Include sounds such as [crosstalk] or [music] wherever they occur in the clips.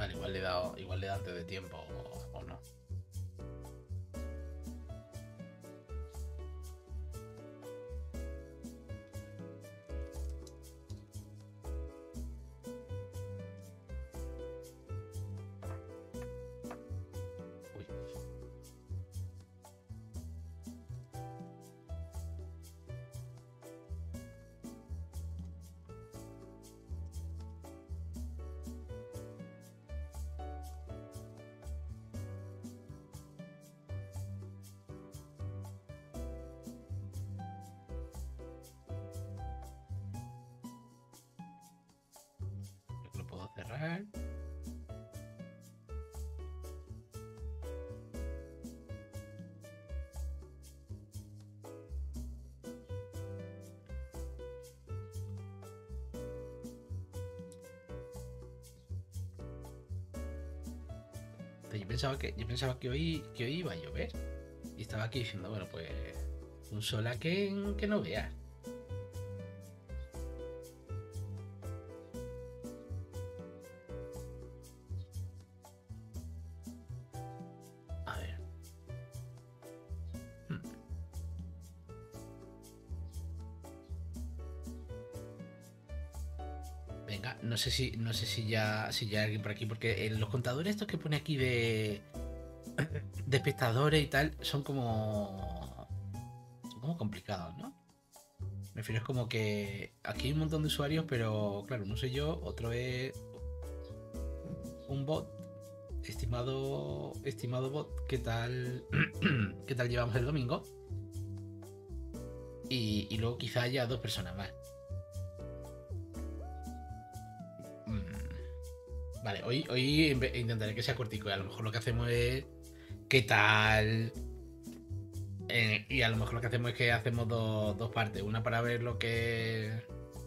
Vale, igual le he dado, igual le he dado antes de tiempo. que, yo pensaba que hoy, que iba a llover. Y estaba aquí diciendo, bueno, pues un sol que, que no veas. si, no sé si ya, si ya alguien por aquí, porque eh, los contadores estos que pone aquí de, espectadores y tal, son como, como complicados, ¿no? Me refiero es como que aquí hay un montón de usuarios, pero claro, no sé yo, otro es un bot, estimado, estimado bot, ¿qué tal, [clears throat] qué tal llevamos el domingo? Y, y luego quizá haya dos personas más. hoy, intentaré que sea cortico. Y a lo mejor lo que hacemos es. ¿Qué tal? Eh, y a lo mejor lo que hacemos es que hacemos dos partes. Una para ver lo que.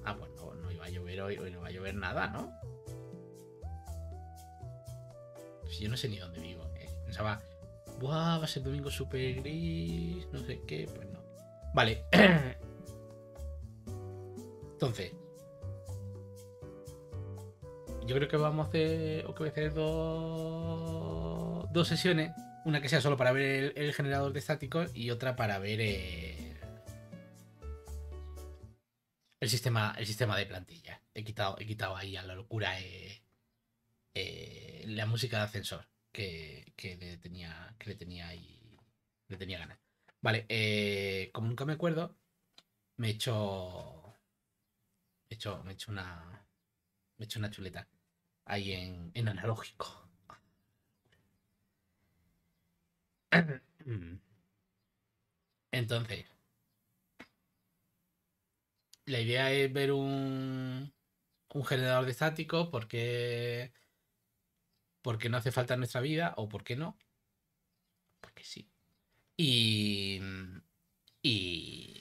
Ah, pues no, iba a llover hoy. Hoy no va a llover nada, ¿no? Si yo no sé ni dónde vivo. Eh, pensaba. Buah, va a ser domingo súper gris. No sé qué. Pues no. Vale. [clears throat] Entonces yo creo que vamos a hacer, o que voy dos, sesiones. Una que sea solo para ver el, generador de estáticos y otra para ver el, sistema, el sistema de plantilla. He quitado, he quitado ahí a la locura eh, eh, la música de ascensor que, le tenía, que le tenía ahí, le tenía ganas. Vale, eh, como nunca me acuerdo, me hecho, hecho, me he hecho una, me he hecho una chuleta ahí en, analógico. [clears throat] Entonces, la idea es ver un, un generador de estático porque, porque no hace falta en nuestra vida o porque no. Porque sí. Y, y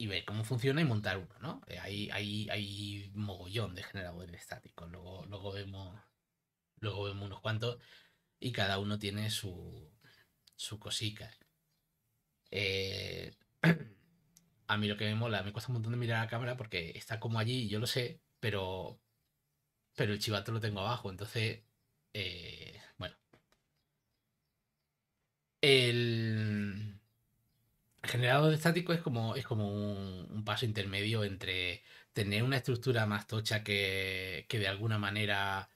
y ver cómo funciona y montar uno, ¿no? Eh, hay, hay, hay mogollón de generadores estáticos, luego, luego, vemos, luego vemos unos cuantos y cada uno tiene su, su cosica. Eh, [clears throat] a mí lo que me mola, me cuesta un montón de mirar la cámara porque está como allí, yo lo sé, pero, pero el chivato lo tengo abajo, entonces, eh, bueno. El generador estático es como, es como un, paso intermedio entre tener una estructura más tocha que, de alguna manera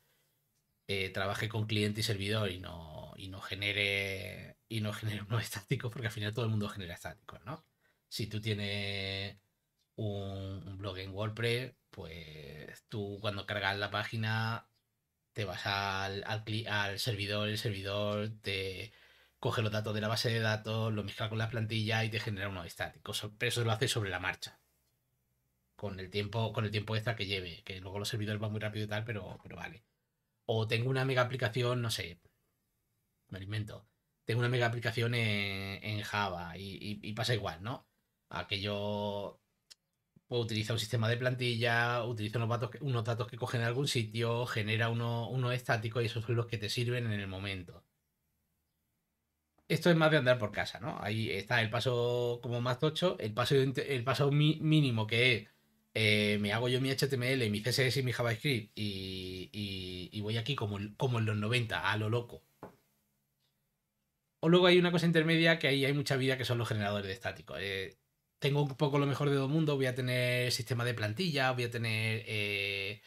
eh, trabaje con cliente y servidor y no, y no genere y no [laughs] genere no estático porque al final todo el mundo genera estáticos, ¿no? Si tú tienes un, blog en WordPress, pues tú cuando cargas la página te vas al, al servidor, el servidor te coge los datos de la base de datos, lo mezcla con la plantilla y te genera uno estático. Pero eso lo hace sobre la marcha. Con el tiempo, con el tiempo extra que lleve, que luego los servidores van muy rápido y tal, pero, pero vale. O tengo una mega aplicación, no sé, me lo invento. Tengo una mega aplicación en, Java y, pasa igual, ¿no? Aquello puedo utiliza un sistema de plantilla, utiliza unos datos, que, unos datos que cogen en algún sitio, genera uno, uno estático y esos son los que te sirven en el momento esto es más de andar por casa, ¿no? Ahí está el paso como más tocho, el paso, el paso mínimo que es, eh, me hago yo mi HTML, mi CSS y mi JavaScript y, voy aquí como, como en los 90, a lo loco. O luego hay una cosa intermedia que ahí hay mucha vida que son los generadores de estáticos. Eh, tengo un poco lo mejor de dos mundo, voy a tener sistema de plantilla, voy a tener eh,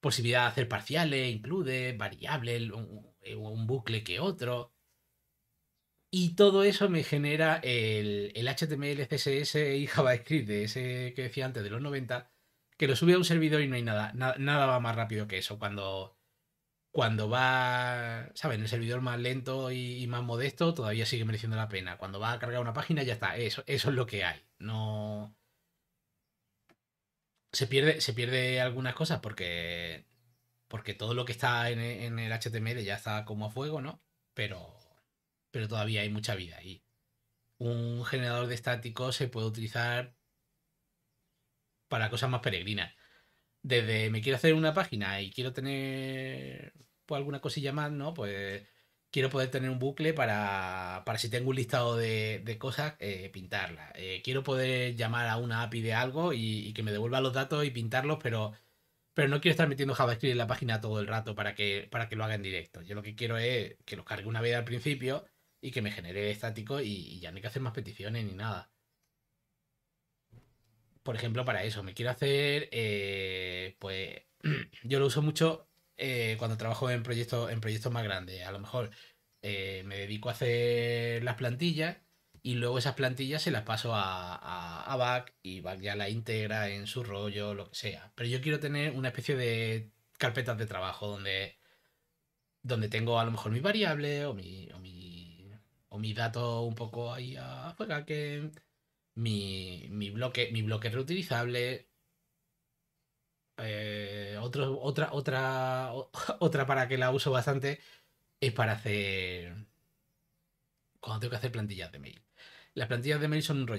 posibilidad de hacer parciales, includes, variables, eh, un bucle que otro. Y todo eso me genera el, el, HTML, CSS y JavaScript de ese que decía antes de los 90, que lo sube a un servidor y no hay nada. nada va más rápido que eso. Cuando, cuando va, ¿saben? El servidor más lento y, más modesto todavía sigue mereciendo la pena. Cuando va a cargar una página ya está. Eso, eso es lo que hay. No. Se pierde, se pierde algunas cosas porque porque todo lo que está en, e, el HTML ya está como a fuego, ¿no? Pero, pero todavía hay mucha vida. ahí. un generador de estático se puede utilizar para cosas más peregrinas. Desde me quiero hacer una página y quiero tener pues, alguna cosilla más, ¿no? Pues quiero poder tener un bucle para, para si tengo un listado de, cosas, eh, pintarla. Eh, quiero poder llamar a una API de algo y que me devuelva los datos y pintarlos, pero pero no quiero estar metiendo JavaScript en la página todo el rato para que, para que lo haga en directo. Yo lo que quiero es que lo cargue una vez al principio y que me genere estático y, ya no hay que hacer más peticiones ni nada. Por ejemplo, para eso, me quiero hacer, eh, pues, [clears throat] yo lo uso mucho eh, cuando trabajo en proyectos, en proyectos más grandes. A lo mejor eh, me dedico a hacer las plantillas y luego esas plantillas se las paso a, a, Back y Back ya la integra en su rollo, lo que sea. Pero yo quiero tener una especie de carpetas de trabajo donde, donde tengo a lo mejor mi variable o mi, o mi, o dato un poco ahí afuera que mi, bloque, mi bloque reutilizable. Eh, otra, otra, [laughs] otra para que la uso bastante es para hacer cuando tengo que hacer plantillas de mail las plantillas de mail son un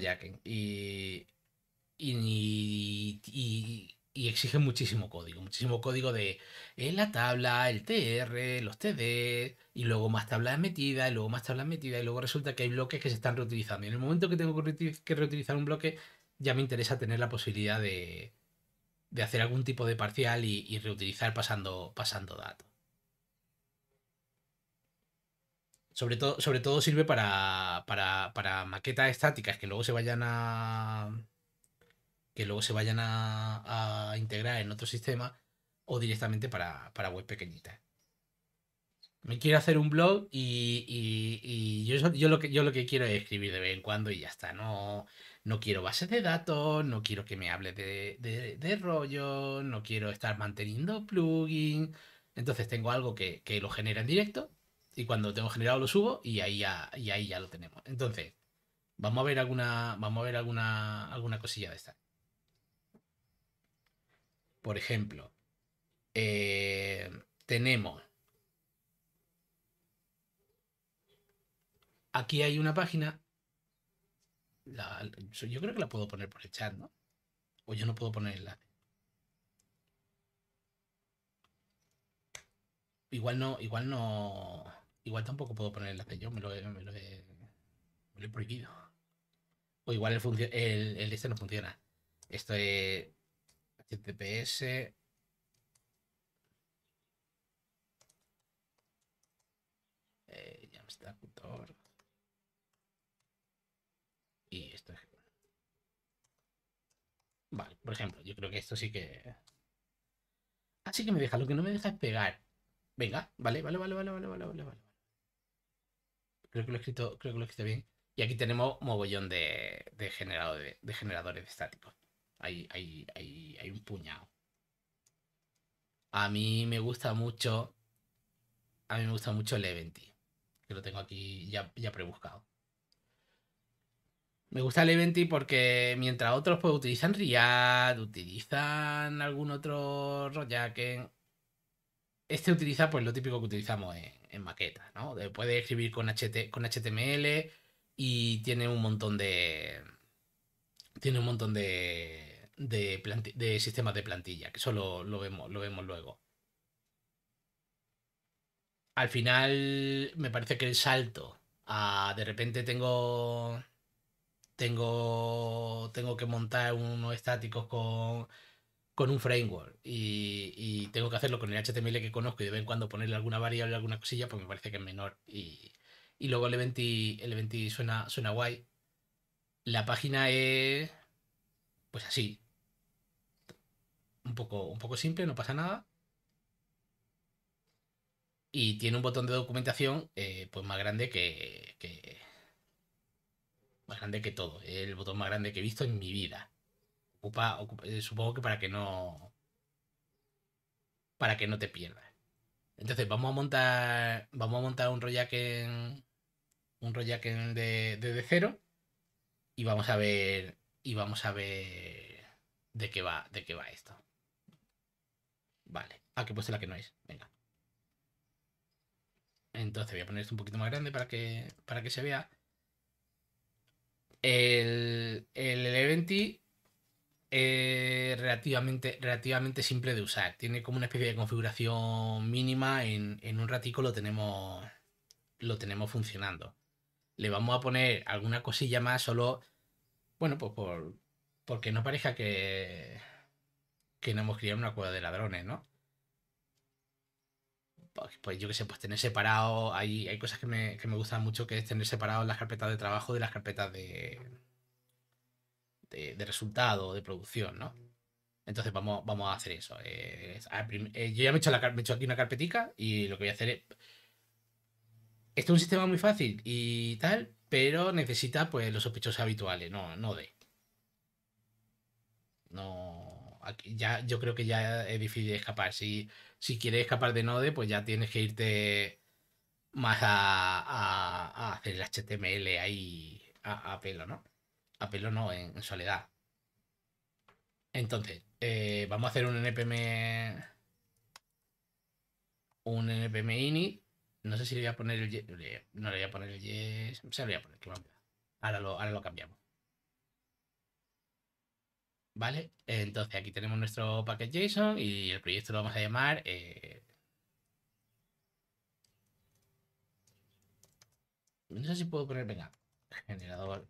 y exigen muchísimo código, muchísimo código de eh, la tabla, el TR, los TD, y luego más tablas metidas, y luego más tablas metidas, y luego resulta que hay bloques que se están reutilizando. Y en el momento que tengo que reutilizar un bloque, ya me interesa tener la posibilidad de, hacer algún tipo de parcial y, y reutilizar pasando, pasando datos. Sobre todo, sobre todo sirve para, para, maquetas estáticas que luego se vayan a. que luego se vayan a, integrar en otro sistema o directamente para, web pequeñitas. Me quiero hacer un blog y, y, yo, lo que, yo lo que quiero es escribir de vez en cuando y ya está. No, no quiero bases de datos, no quiero que me hable de, rollo, no quiero estar manteniendo plugins. Entonces tengo algo que, lo genera en directo y cuando tengo generado lo subo y ahí ya, y ahí ya lo tenemos. Entonces, vamos a ver alguna, vamos a ver alguna, alguna cosilla de esta. Por ejemplo, eh, tenemos. Aquí hay una página. yo creo que la puedo poner por el chat, ¿no? O yo no puedo ponerla. Igual no, igual no. Igual tampoco puedo poner enlace yo, me lo, me lo he, prohibido. O igual el, de este no funciona. Esto es HTTPS. Eh, y esto es. Vale, por ejemplo, yo creo que esto sí que. Así ah, que me deja. Lo que no me deja es pegar. Venga, vale, vale, vale, vale, vale, vale. vale. Creo que lo he escrito, creo que lo bien. Y aquí tenemos mogollón de, de, generadores estáticos. Hay, hay, un puñado. A mí me gusta mucho. A mí me gusta mucho el Eventy. Que lo tengo aquí ya, ya prebuscado. Me gusta el Eventy porque mientras otros pues utilizan Riyad, utilizan algún otro Royaken. Este utiliza pues lo típico que utilizamos en, en maqueta, ¿no? Puede escribir con, HT, con HTML y tiene un montón de. Tiene un montón de. de, sistemas de plantilla, que eso lo, vemos, lo vemos luego. Al final, me parece que el salto a de repente tengo. Tengo. Tengo que montar unos estáticos con con un framework y, tengo que hacerlo con el HTML que conozco y de vez en cuando ponerle alguna variable, alguna cosilla, pues me parece que es menor. Y, luego el Eventi, suena, suena guay. La página es pues así. Un poco, un poco simple, no pasa nada. Y tiene un botón de documentación eh, pues más grande que, que, más grande que todo. El botón más grande que he visto en mi vida. Eh, supongo que para que no para que no te pierdas. Entonces vamos a montar vamos a montar un en un Royaken de, de, cero y vamos a ver y vamos a ver de qué va de qué va esto. Vale. Ah, que he puesto la que no es. Venga. Entonces voy a poner esto un poquito más grande para que, para que se vea. El, el eventy eh, relativamente, relativamente simple de usar. Tiene como una especie de configuración mínima. En, en un ratico lo tenemos, lo tenemos funcionando. Le vamos a poner alguna cosilla más solo, bueno, pues por, porque no parezca que, que no hemos criado una cueva de ladrones, ¿no? Pues, pues, yo qué sé, pues tener separado, hay, hay cosas que me, que me gustan mucho, que es tener separado las carpetas de trabajo de las carpetas de, de, resultado, de producción, ¿no? Entonces vamos, vamos a hacer eso. Eh, yo ya me he, hecho la, aquí una carpetica y lo que voy a hacer es... esto es un sistema muy fácil y tal, pero necesita pues los sospechosos habituales, no, no de. No. ya, yo creo que ya es difícil escapar. Si, si quieres escapar de Node, pues ya tienes que irte más a, hacer el HTML ahí a pelo, ¿no? A pelo no, en, soledad. Entonces, eh, vamos a hacer un NPM. Un NPM init. No sé si le voy a poner el. no le voy a poner el yes. Se lo voy a poner, ahora lo, ahora lo cambiamos. ¿Vale? Entonces aquí tenemos nuestro package JSON y el proyecto lo vamos a llamar eh, No sé si puedo poner, venga, generador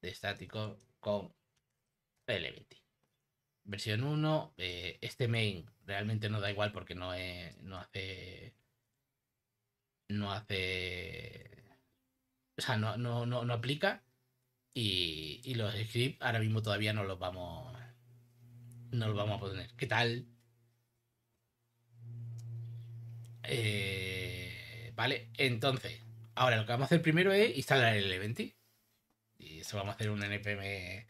de estático con eventi Versión 1, eh, este main realmente no da igual porque no, eh, no hace. No hace. O sea, no, no, no, no aplica. Y, y, los scripts ahora mismo todavía no los vamos. No los vamos a poner. ¿Qué tal? Eh, vale, entonces. Ahora lo que vamos a hacer primero es instalar el Eventy esto vamos a hacer un NPM,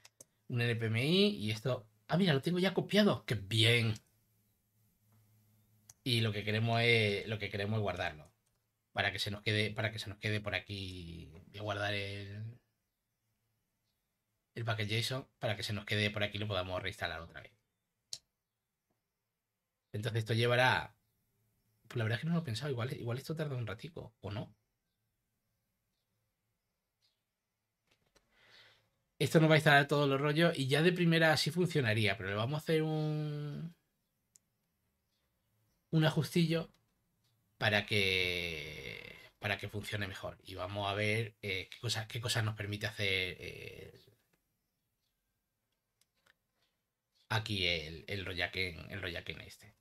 un NPMI y esto... Ah, mira, lo tengo ya copiado. ¡Qué bien! Y lo que queremos es, lo que queremos es guardarlo. Para que se nos quede, para que se nos quede por aquí. Voy a guardar el, el json para que se nos quede por aquí y lo podamos reinstalar otra vez. Entonces esto llevará... Pues la verdad es que no lo he pensado. Igual, igual esto tarda un ratico, ¿o no? esto nos va a instalar todos los rollos y ya de primera así funcionaría, pero le vamos a hacer un un ajustillo para que para que funcione mejor y vamos a ver eh, qué cosas qué cosas nos permite hacer eh, aquí el, el en el este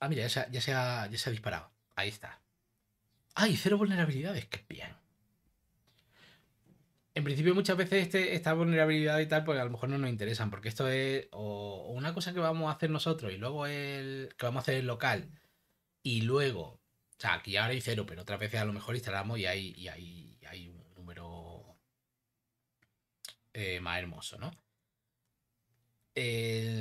ah mira ya ya se ha disparado ahí está ¡Ay, cero vulnerabilidades! ¡Qué bien! En principio muchas veces este, esta vulnerabilidad y tal, pues a lo mejor no nos interesan, porque esto es una cosa que vamos a hacer nosotros y luego el que vamos a hacer el local y luego, o sea, aquí ahora hay cero, pero otras veces a lo mejor instalamos y hay, y hay, un número eh, más hermoso, ¿no?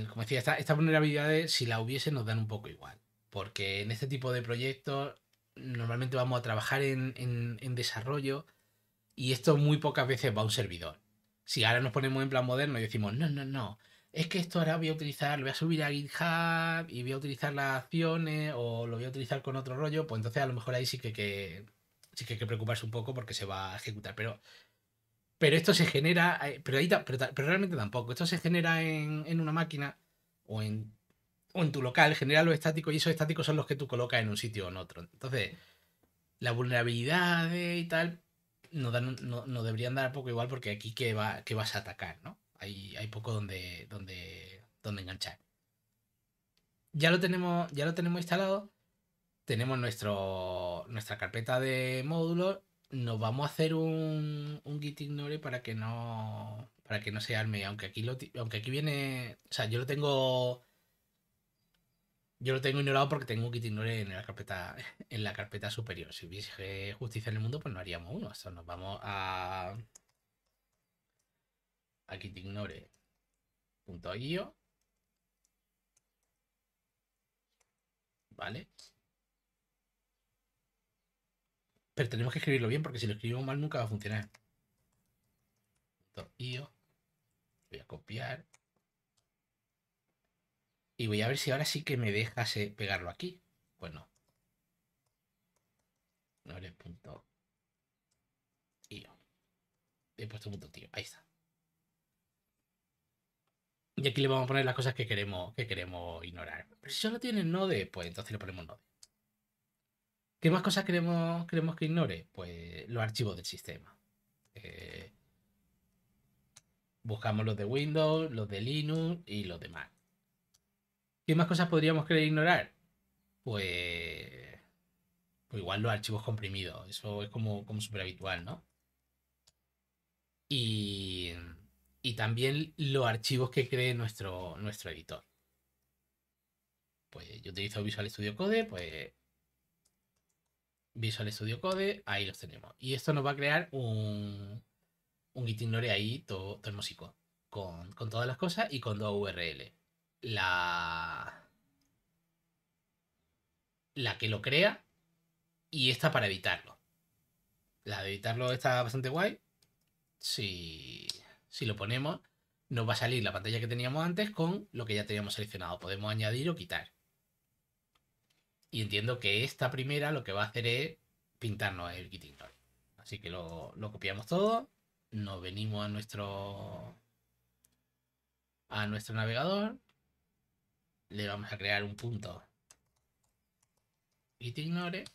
como decía, estas vulnerabilidades, si la hubiese, nos dan un poco igual, porque en este tipo de proyectos normalmente vamos a trabajar en, en, desarrollo y esto muy pocas veces va a un servidor. Si ahora nos ponemos en plan moderno y decimos, no, no, no, es que esto ahora voy a utilizar, lo voy a subir a GitHub y voy a utilizar las acciones o lo voy a utilizar con otro rollo, pues entonces a lo mejor ahí sí que, sí que hay que preocuparse un poco porque se va a ejecutar. Pero, pero esto se genera, eh, pero, ahí, pero realmente tampoco, esto se genera en, en, una máquina o en o en tu local, general lo estático y esos estáticos son los que tú colocas en un sitio o en otro. Entonces, las vulnerabilidades y tal nos, no, deberían dar poco igual porque aquí que, va, vas a atacar, ¿no? Hay, hay poco donde, donde, donde enganchar. Ya lo tenemos, ya lo tenemos instalado. Tenemos nuestro, nuestra carpeta de módulos. Nos vamos a hacer un, un git ignore para que no para que no se arme, aunque aquí aunque aquí viene, o sea, yo lo tengo yo lo tengo ignorado porque tengo un en la carpeta, [laughs] en la carpeta superior. Si hubiese justicia en el mundo, pues no haríamos uno. nos vamos a. a ¿Vale? Pero tenemos que escribirlo bien porque si lo escribimos mal nunca va a funcionar. .io. Voy a copiar. Y voy a ver si ahora sí que me dejase pegarlo aquí. Pues no. No punto. Y He puesto punto tío. Ahí está. Y aquí le vamos a poner las cosas que queremos, que queremos ignorar. Pero si solo tiene node, pues entonces le ponemos node. ¿Qué más cosas queremos, queremos que ignore? Pues los archivos del sistema. Eh, buscamos los de Windows, los de Linux y los de Mac. ¿Qué más cosas podríamos querer e ignorar? Pues, pues, igual los archivos comprimidos. Eso es como, como súper habitual, ¿no? Y, y también los archivos que cree nuestro, editor. Pues yo utilizo Visual Studio Code, pues Visual Studio Code, ahí los tenemos. Y esto nos va a crear un, un Git ahí todo, todo hermosico, con, con todas las cosas y con dos URL la... la que lo crea y esta para evitarlo. La de evitarlo está bastante guay. Si, lo ponemos, nos va a salir la pantalla que teníamos antes con lo que ya teníamos seleccionado. Podemos añadir o quitar. Y entiendo que esta primera lo que va a hacer es pintarnos el kit Así que lo, lo copiamos todo. Nos venimos a nuestro a nuestro navegador le vamos a crear un punto y te ignore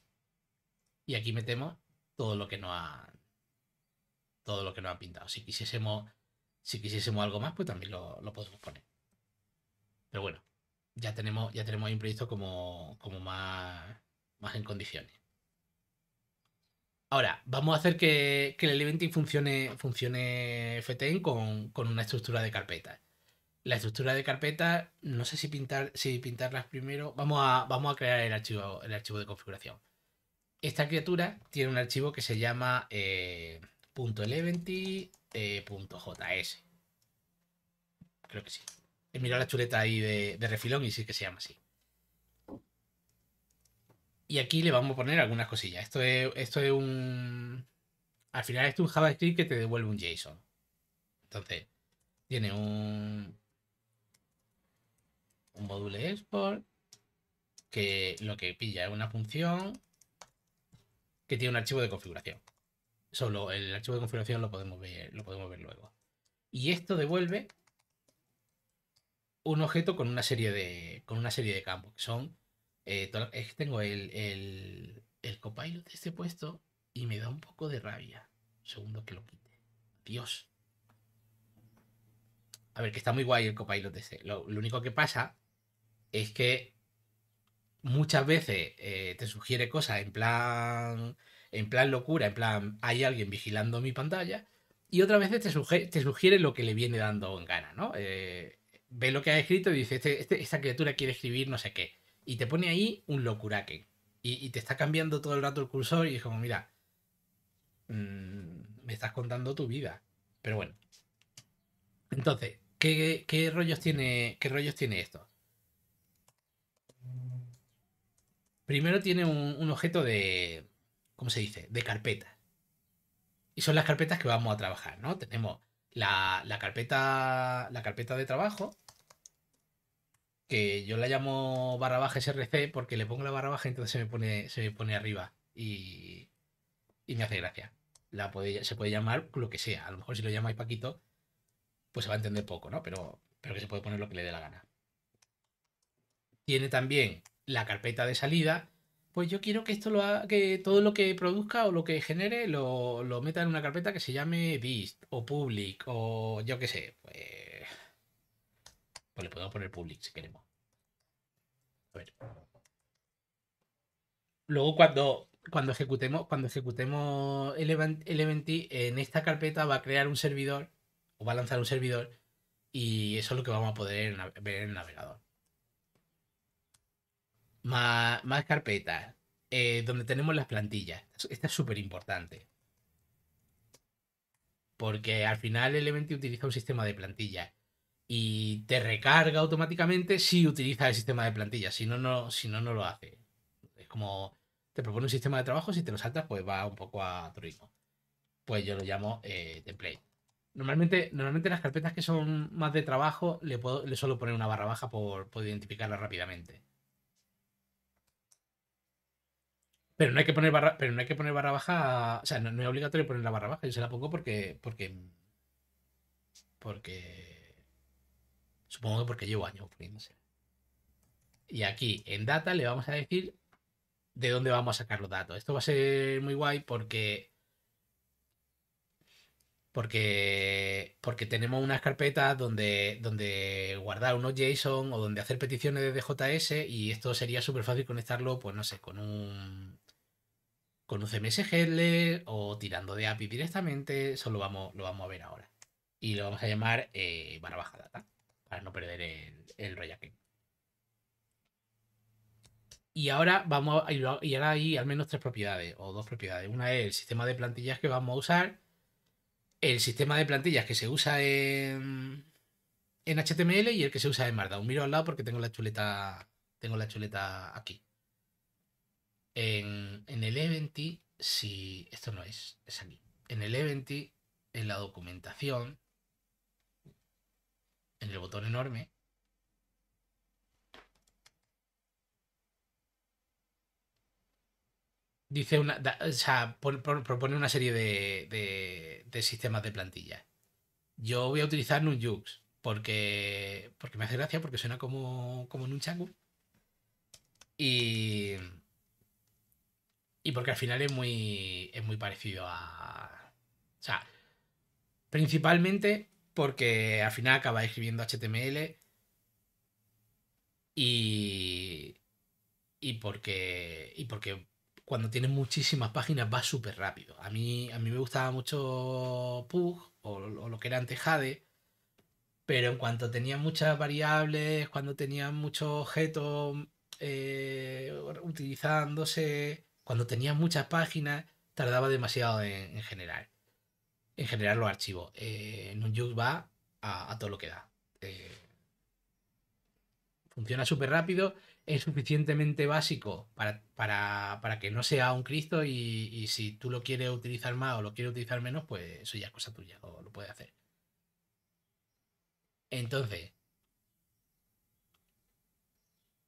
y aquí metemos todo lo que nos ha todo lo que nos ha pintado si quisiésemos si quisiésemos algo más pues también lo, podemos poner pero bueno ya tenemos ya tenemos un proyecto como como más más en condiciones Ahora, vamos a hacer que, que el Elementing funcione, funcione FTN e con, con una estructura de carpetas la estructura de carpeta, no sé si pintar, si pintarlas primero. Vamos a, vamos a crear el archivo, el archivo de configuración. Esta criatura tiene un archivo que se llama eh, .eleventy.js. Eh, Creo que sí. He mirado la chuleta ahí de, refilón y sí que se llama así. Y aquí le vamos a poner algunas cosillas. Esto es, esto es un... Al final esto es un JavaScript que te devuelve un JSON. Entonces, tiene un, un módulo de export que lo que pilla es una función que tiene un archivo de configuración. Solo el archivo de configuración lo podemos ver, lo podemos ver luego. Y esto devuelve un objeto con una serie de, con una serie de campos, que son... Eh, tengo el, el, el copilot de este puesto y me da un poco de rabia. segundo que lo quite. Dios. A ver, que está muy guay el copilot de este. Lo, lo único que pasa es que muchas veces eh, te sugiere cosas en plan, en plan locura, en plan hay alguien vigilando mi pantalla, y otras veces te sugiere, te sugiere lo que le viene dando en gana, ¿no? Eh, ve lo que ha escrito y dice, este, este, esta criatura quiere escribir no sé qué, y te pone ahí un locuraque, y, y te está cambiando todo el rato el cursor y es como, mira, mm, me estás contando tu vida, pero bueno. Entonces, qué rollos, tiene, ¿qué rollos tiene esto? Primero tiene un, objeto de, ¿cómo se dice? De carpeta. Y son las carpetas que vamos a trabajar, ¿no? Tenemos la, carpeta, la carpeta de trabajo, que yo la llamo barra baja src porque le pongo la barra baja y entonces se me pone, se pone arriba y, y me hace gracia. La se puede llamar lo que sea. A lo mejor si lo llamáis Paquito, pues se va a entender poco, ¿no? Pero, pero que se puede poner lo que le dé la gana. Tiene también la carpeta de salida, pues yo quiero que esto lo que todo lo que produzca o lo que genere lo, meta en una carpeta que se llame dist o public o yo qué sé. Pues, pues le podemos poner public si queremos. Luego cuando, cuando ejecutemos, cuando ejecutemos en esta carpeta va a crear un servidor o va a lanzar un servidor y eso es lo que vamos a poder ver en el navegador más, carpetas, eh, donde tenemos las plantillas. Esta es súper importante. Porque al final Elementy utiliza un sistema de plantillas. Y te recarga automáticamente si utiliza el sistema de plantillas. Si no, no, si no, no lo hace. Es como te propone un sistema de trabajo, si te lo saltas, pues va un poco a tu ritmo. Pues yo lo llamo eh, template. Normalmente, normalmente las carpetas que son más de trabajo le, puedo, le suelo poner una barra baja por, por identificarla rápidamente. Pero no hay que poner barra, pero no hay que poner barra baja. O sea, no, es obligatorio poner la barra baja. Yo se la pongo porque. porque. Porque. Supongo que porque llevo años Y aquí en data le vamos a decir de dónde vamos a sacar los datos. Esto va a ser muy guay porque. Porque, porque tenemos unas carpetas donde, donde guardar unos JSON o donde hacer peticiones de JS y esto sería súper fácil conectarlo, pues no sé, con un con un CMS o tirando de API directamente, eso lo vamos, lo vamos a ver ahora. Y lo vamos a llamar eh, barra baja data, para no perder el, el Y ahora vamos a, y ahora hay al menos tres propiedades o dos propiedades. Una es el sistema de plantillas que vamos a usar, el sistema de plantillas que se usa en, HTML y el que se usa en Markdown. Miro al lado porque tengo la chuleta tengo la chuleta aquí. En, el Eventy, si. Esto no es, es aquí. En el Eventy, en la documentación, en el botón enorme, dice una. o sea, propone una serie de, sistemas de plantilla. Yo voy a utilizar Nunjuks, porque, porque me hace gracia, porque suena como, como Y y porque al final es muy, muy parecido a... O sea, principalmente porque al final acaba escribiendo HTML y... Y porque, y porque cuando tienes muchísimas páginas va súper rápido. A mí, a mí me gustaba mucho Pug o, lo que era antes Jade, pero en cuanto tenía muchas variables, cuando tenía muchos objetos eh, utilizándose, cuando tenía muchas páginas, tardaba demasiado en, generar. En generar los archivos. Eh, un Nunjuk va a, todo lo que da. Eh, funciona súper rápido. Es suficientemente básico para, que no sea un Cristo. Y, si tú lo quieres utilizar más o lo quieres utilizar menos, pues eso ya es cosa tuya. Lo, lo puedes hacer. Entonces,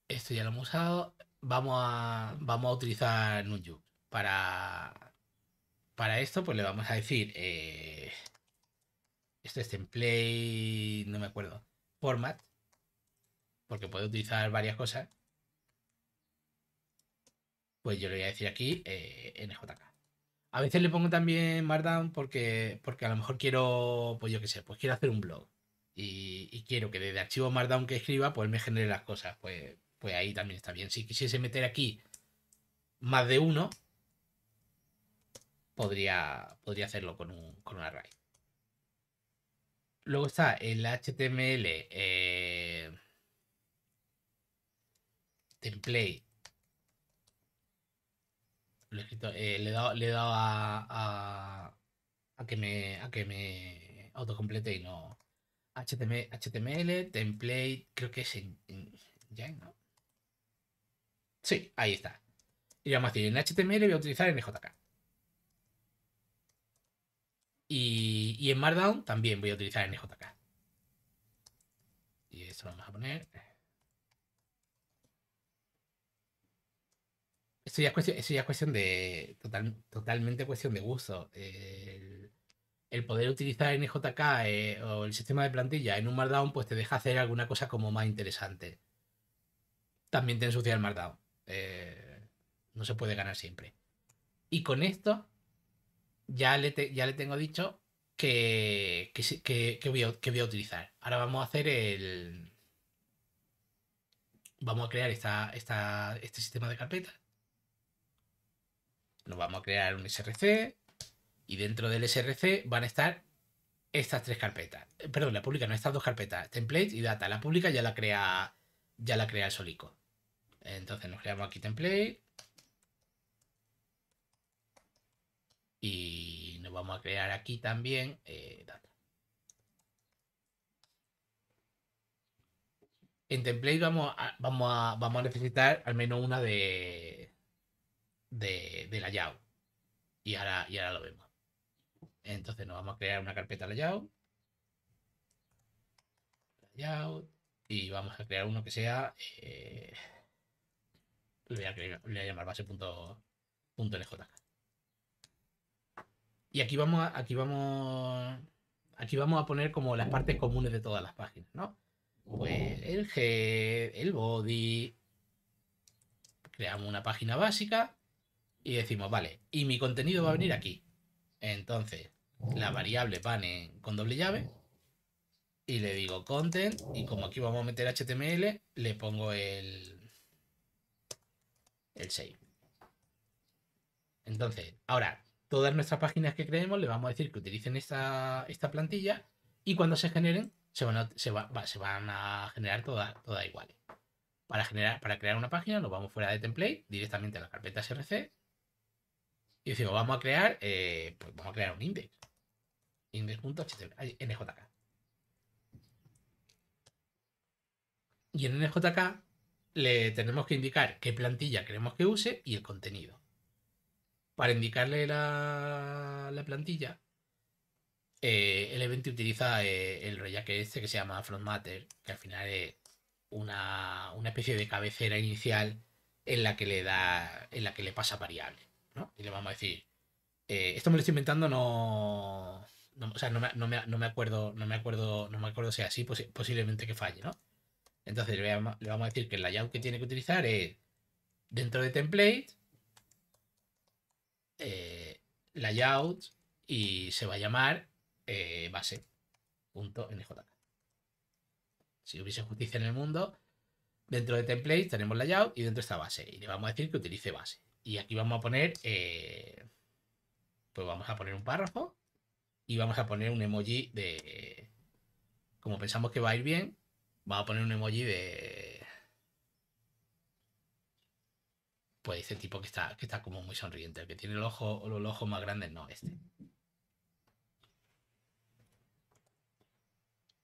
esto ya lo hemos usado vamos a, vamos a utilizar Nunju Para, para esto, pues le vamos a decir, eh, esto es template, no me acuerdo, format, porque puede utilizar varias cosas. Pues yo le voy a decir aquí eh, NJK. A veces le pongo también Markdown porque, porque a lo mejor quiero, pues yo qué sé, pues quiero hacer un blog. Y, quiero que desde archivo Markdown que escriba, pues me genere las cosas. Pues pues ahí también está bien. Si quisiese meter aquí más de uno, podría, podría hacerlo con un, array. Luego está el HTML eh, template. Lo he eh, le, he dado, a, que me, que me autocomplete y no. HTML, HTML template, creo que es en, Sí, ahí está. Y vamos a decir, en HTML voy a utilizar NJK. Y, en Markdown también voy a utilizar NJK. Y esto lo vamos a poner. Esto ya es cuestión, de. totalmente cuestión de gusto. El, poder utilizar NJK eh, o el sistema de plantilla en un Markdown, pues te deja hacer alguna cosa como más interesante. También te ensucia el Markdown. Eh, no se puede ganar siempre. Y con esto ya le, ya le tengo dicho que, que, que, voy a, que a utilizar. Ahora vamos a hacer el... Vamos a crear esta, esta, este sistema de carpetas. Nos vamos a crear un SRC y dentro del SRC van a estar estas tres carpetas. Eh, perdón, la pública no, estas dos carpetas, template y data. La pública ya la crea ya la crea el solico. Entonces nos creamos aquí template. Y nos vamos a crear aquí también eh, data. En template vamos a, vamos, a, vamos a necesitar al menos una de, de, de layout. Y ahora, y ahora lo vemos. Entonces nos vamos a crear una carpeta layout. Layout. Y vamos a crear uno que sea... Eh, le voy a, llamar base Y aquí vamos, a, aquí vamos, aquí vamos a poner como las partes comunes de todas las páginas, ¿no? Pues el head, el body. Creamos una página básica y decimos, vale, y mi contenido va a venir aquí. Entonces, la variable pane con doble llave y le digo content y como aquí vamos a meter HTML, le pongo el, el save Entonces, ahora, todas nuestras páginas que creemos le vamos a decir que utilicen esta, esta plantilla y cuando se generen, se van a, se van a generar todas iguales. Para, generar, para crear una página nos vamos fuera de template, directamente a la carpeta src y decimos, vamos a crear, eh, pues vamos a crear un index. index.html, NJK. Y en NJK le tenemos que indicar qué plantilla queremos que use y el contenido. Para indicarle la, plantilla, eh, eh, el evento utiliza el rollaque este que se llama Front Matter, que al final es una, especie de cabecera inicial en la que le da, en la que le pasa variable, Y le vamos a decir, eh, esto me lo estoy inventando, no, o sea, no me, acuerdo, no me acuerdo, no me acuerdo si así, posiblemente que falle, ¿no? Entonces le vamos a decir que el layout que tiene que utilizar es dentro de template, eh, layout y se va a llamar eh, base.nj. Si hubiese justicia en el mundo, dentro de template tenemos layout y dentro está base. Y le vamos a decir que utilice base. Y aquí vamos a poner, eh, pues vamos a poner un párrafo y vamos a poner un emoji de, como pensamos que va a ir bien, Vamos a poner un emoji de. Pues el tipo que está, que está como muy sonriente. El que tiene el ojo, los ojos más grandes, no, este.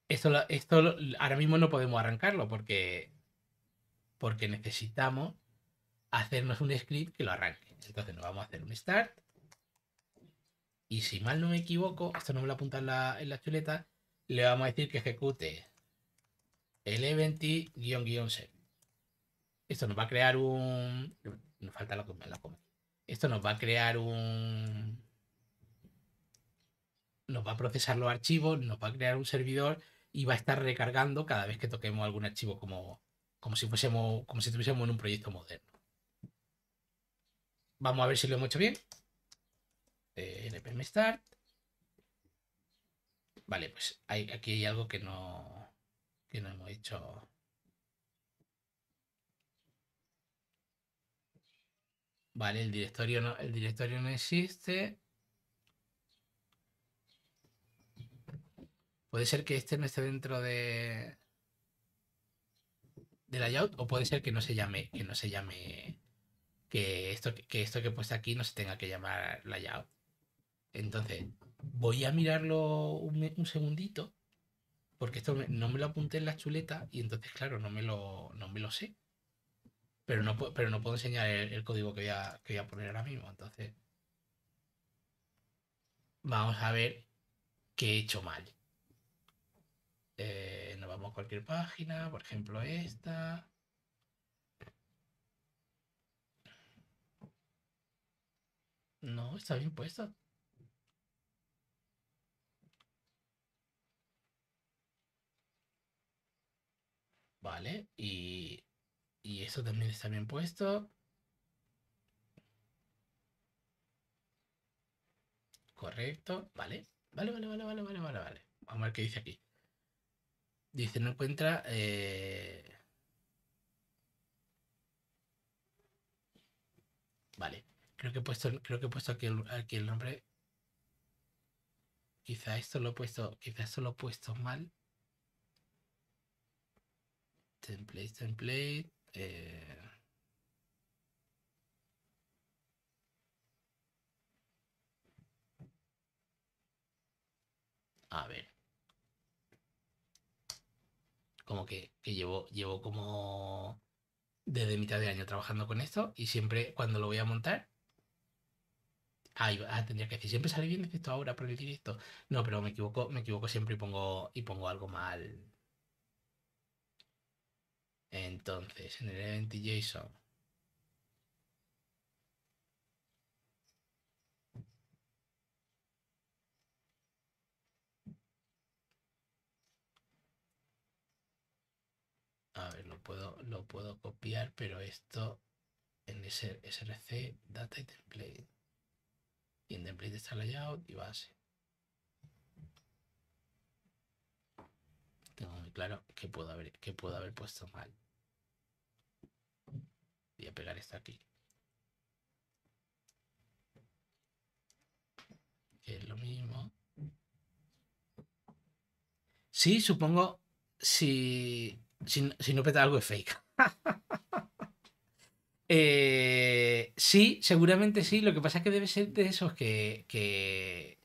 Esto, esto ahora mismo no podemos arrancarlo porque, porque necesitamos hacernos un script que lo arranque. Entonces nos vamos a hacer un start. Y si mal no me equivoco, esto no me lo apunta en la chuleta, le vamos a decir que ejecute eleventy-set. Esto nos va a crear un... Nos falta la Esto nos va a crear un... Nos va a procesar los archivos, nos va a crear un servidor y va a estar recargando cada vez que toquemos algún archivo como, como si fuésemos, como si estuviésemos en un proyecto moderno. Vamos a ver si lo hemos hecho bien. npm start. Vale, pues aquí hay algo que no que no hemos hecho. Vale, el directorio no, el directorio no existe. Puede ser que este no esté dentro de, de layout o puede ser que no se llame, que no se llame, que esto que, esto que he puesto aquí no se tenga que llamar layout. Entonces, voy a mirarlo un segundito porque esto no me lo apunté en la chuleta y entonces, claro, no me lo, me lo sé. Pero no, pero no puedo enseñar el, código que voy, a, que voy poner ahora mismo. Entonces, vamos a ver qué he hecho mal. Eh, nos vamos a cualquier página, por ejemplo esta. No, está bien puesta. Vale, y, eso también está bien puesto. Correcto, vale. Vale, vale, vale, vale, vale, vale, Vamos a ver qué dice aquí. Dice, no encuentra... Eh, vale. Creo que he puesto, creo que he puesto aquí, el, aquí el nombre. Quizá esto lo he puesto, quizá esto lo he puesto mal template, template. Eh. A ver. Como que, llevo, llevo como desde mitad de año trabajando con esto y siempre cuando lo voy a montar ah, tendría que decir, siempre sale bien esto ahora por el esto? No, pero me equivoco, me equivoco siempre y pongo, y pongo algo mal, entonces, en el event JSON. A ver, lo puedo, lo puedo copiar, pero esto en SRC, data y template. Y en template está layout y base. tengo muy claro que puedo haber, haber puesto mal. Voy a pegar esta aquí. es lo mismo. Sí, supongo si, no peta algo es fake. [laughs] Eh, sí, seguramente sí. Lo que pasa es que debe ser de esos que, que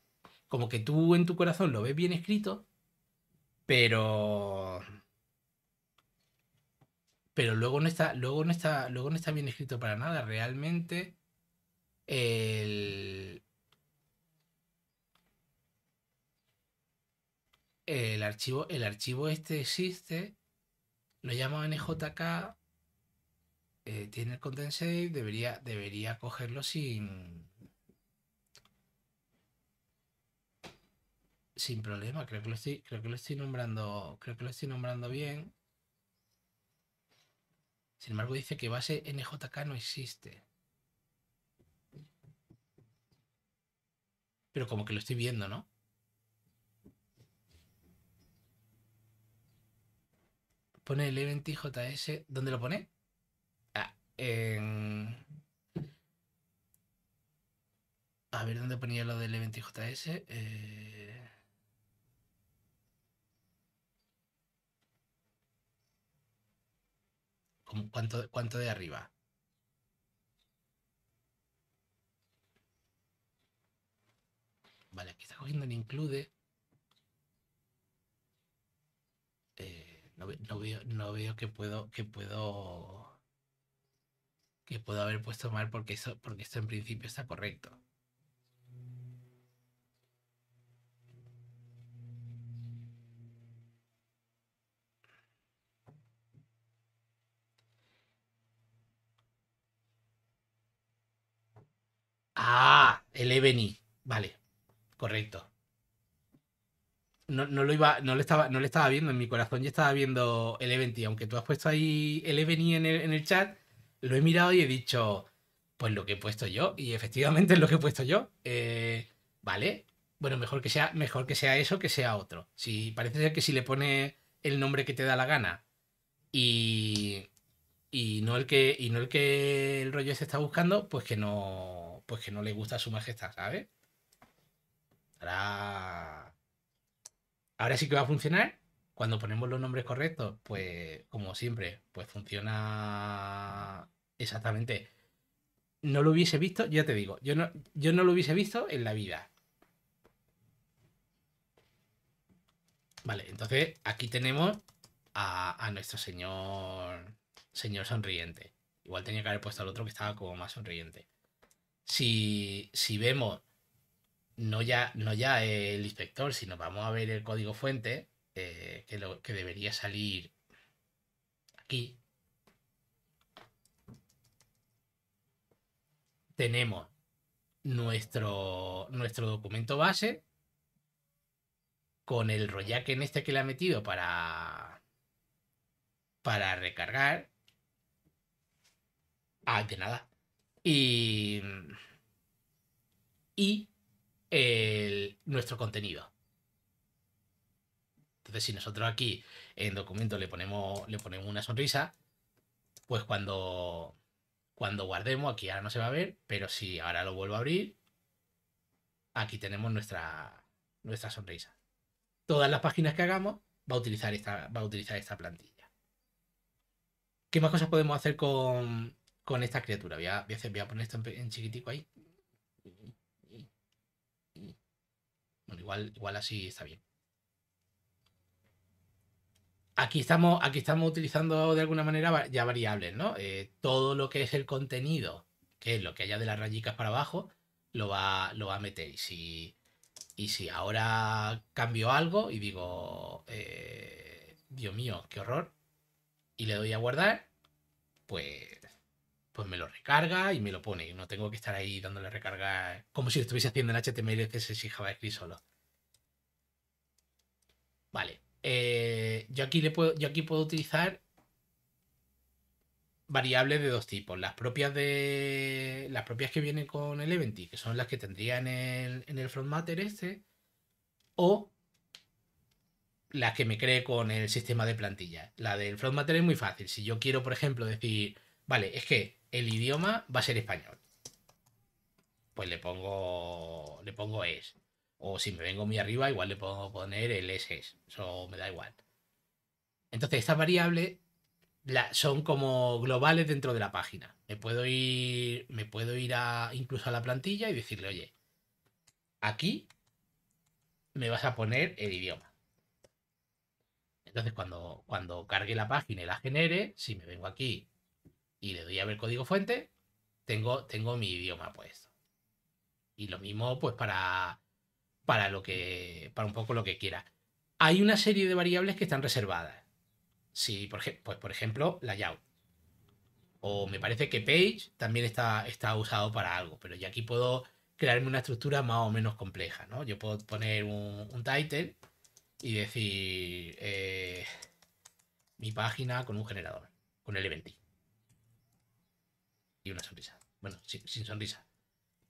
como que tú en tu corazón lo ves bien escrito pero. Pero luego no está. Luego no está. Luego no está bien escrito para nada. Realmente. El. El archivo, el archivo este existe. Lo llama NJK. Eh, tiene el content save. Debería, debería cogerlo sin Sin problema, creo que lo estoy, creo que lo estoy nombrando. Creo que lo estoy nombrando bien. Sin embargo, dice que base NJK no existe. Pero como que lo estoy viendo, ¿no? Pone el event JS. ¿Dónde lo pone? Ah, en. A ver, ¿dónde ponía lo del event JS? Eh... ¿Cuánto, de arriba? Vale, aquí está cogiendo el include. Eh, no, no, veo, no veo que puedo que puedo que puedo haber puesto mal porque eso porque esto en principio está correcto. Ah, el Ebony. Vale, correcto. No, lo iba, estaba, no estaba viendo en mi corazón, yo estaba viendo el Eventi, Aunque tú has puesto ahí el Ebony en el, en el chat, lo he mirado y he dicho, pues lo que he puesto yo. Y efectivamente es lo que he puesto yo. Eh, vale, bueno, mejor que, sea, mejor que sea eso que sea otro. Si parece ser que si le pone el nombre que te da la gana y, y no el que y no el que el rollo se está buscando, pues que no pues que no le gusta a su majestad, ¿sabes? Ahora... sí que va a funcionar. Cuando ponemos los nombres correctos, pues como siempre, pues funciona exactamente. No lo hubiese visto, ya te digo, yo no, yo no lo hubiese visto en la vida. Vale, entonces aquí tenemos a, nuestro señor señor sonriente. Igual tenía que haber puesto al otro que estaba como más sonriente si, si vemos no ya, no ya el inspector, sino vamos a ver el código fuente, eh, que, lo, que debería salir aquí, tenemos nuestro, nuestro documento base con el rollaque en este que le ha metido para, para recargar. Ah, de nada y, y nuestro contenido. Entonces, si nosotros aquí en documento le ponemos, le ponemos una sonrisa, pues cuando, cuando guardemos, aquí ahora no se va a ver, pero si ahora lo vuelvo a abrir, aquí tenemos nuestra, nuestra sonrisa. Todas las páginas que hagamos va a utilizar esta, va a utilizar esta plantilla. ¿Qué más cosas podemos hacer con, con esta criatura. Voy a, voy a, poner esto en, chiquitico ahí. Bueno, igual, igual así está bien. Aquí estamos, aquí estamos utilizando de alguna manera ya variables, ¿no? Eh, todo lo que es el contenido, que es lo que haya de las rayitas para abajo, lo va, lo va a meter. Y si, y si ahora cambio algo y digo, eh, Dios mío, qué horror, y le doy a guardar, pues pues me lo recarga y me lo pone. No tengo que estar ahí dándole recarga como si lo estuviese haciendo en HTML, CSS y JavaScript solo. Vale. Eh, yo, aquí le puedo, yo aquí puedo utilizar variables de dos tipos. Las propias de. Las propias que vienen con el Eventy, que son las que tendría en el, en el este. O las que me cree con el sistema de plantilla. La del frontmatter es muy fácil. Si yo quiero, por ejemplo, decir, vale, es que el idioma va a ser español. Pues le pongo, le pongo es. O si me vengo muy arriba, igual le puedo poner el es Eso me da igual. Entonces, estas variables son como globales dentro de la página. Me puedo ir, me puedo ir a, incluso a la plantilla y decirle, oye, aquí me vas a poner el idioma. Entonces, cuando, cuando cargue la página y la genere, si me vengo aquí y le doy a ver código fuente, tengo, tengo mi idioma puesto. Y lo mismo, pues, para, para lo que. para un poco lo que quiera. Hay una serie de variables que están reservadas. Si, por, pues, por ejemplo, layout. O me parece que page también está, está usado para algo, pero yo aquí puedo crearme una estructura más o menos compleja, Yo puedo poner un, title y decir eh, mi página con un generador, con el eventing y una sonrisa. Bueno, sin, sonrisa.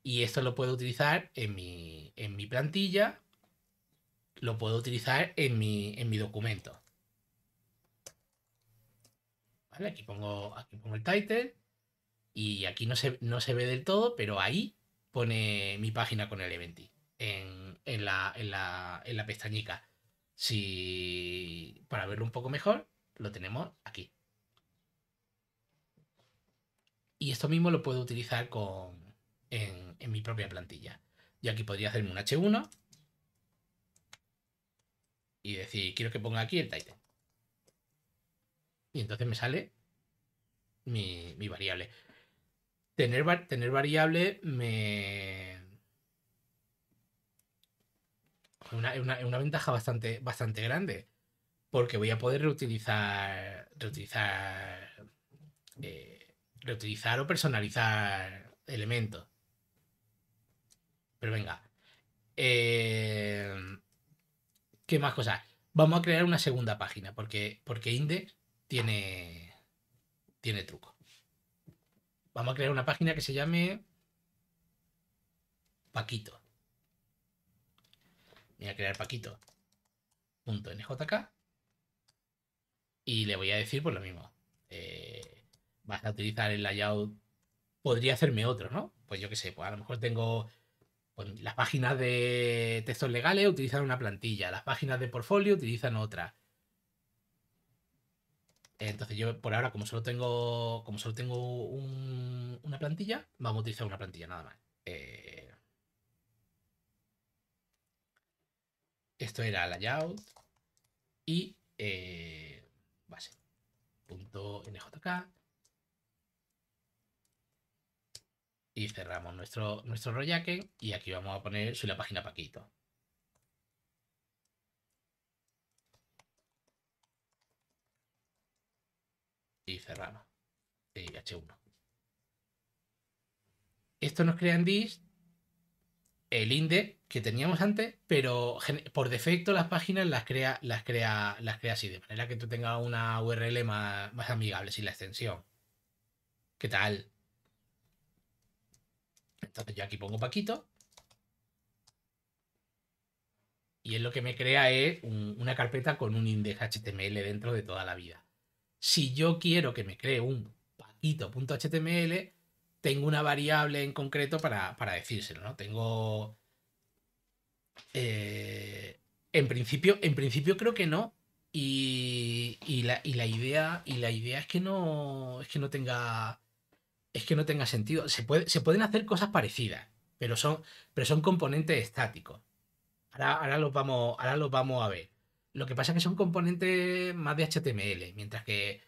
Y esto lo puedo utilizar en mi, en mi plantilla, lo puedo utilizar en mi, en mi documento. Vale, aquí pongo, aquí pongo el title y aquí no se, no se ve del todo, pero ahí pone mi página con el Eventy en, en, la, en, la, en la pestañica. Si, para verlo un poco mejor, lo tenemos aquí. Y esto mismo lo puedo utilizar en, mi propia plantilla. y aquí podría hacerme un H1 y decir, quiero que ponga aquí el title. Y entonces me sale mi, variable. Tener, tener variable me... Es una, ventaja bastante, bastante grande, porque voy a poder reutilizar, reutilizar eh, reutilizar o personalizar elementos. Pero venga. Eh, ¿Qué más cosas? Vamos a crear una segunda página porque, porque Index tiene, tiene truco. Vamos a crear una página que se llame Paquito. Voy a crear Paquito.njk y le voy a decir por pues lo mismo. Eh, vas a utilizar el layout, podría hacerme otro, ¿no? Pues yo qué sé, pues a lo mejor tengo pues, las páginas de textos legales utilizan una plantilla, las páginas de portfolio utilizan otra. Entonces yo por ahora, como solo tengo, como solo tengo una plantilla, vamos a utilizar una plantilla nada más. Eh, esto era layout y eh, base. NJK. y cerramos nuestro, nuestro y aquí vamos a poner, la página Paquito. Y cerramos. h Esto nos crea en dis el index que teníamos antes, pero por defecto las páginas las crea, las crea, las crea así, de manera que tú tengas una URL más, más amigable sin la extensión. ¿Qué tal? Entonces yo aquí pongo Paquito. Y es lo que me crea es una carpeta con un index HTML dentro de toda la vida. Si yo quiero que me cree un paquito.html, tengo una variable en concreto para, decírselo, ¿no? Tengo... Eh, en, principio, en principio creo que no, y, y, la, idea, y, la, idea es que no es que no tenga es que no tenga sentido. Se, puede, se pueden hacer cosas parecidas, pero son, pero son componentes estáticos. Ahora, ahora, los vamos, ahora los vamos a ver. Lo que pasa es que son componentes más de HTML, mientras que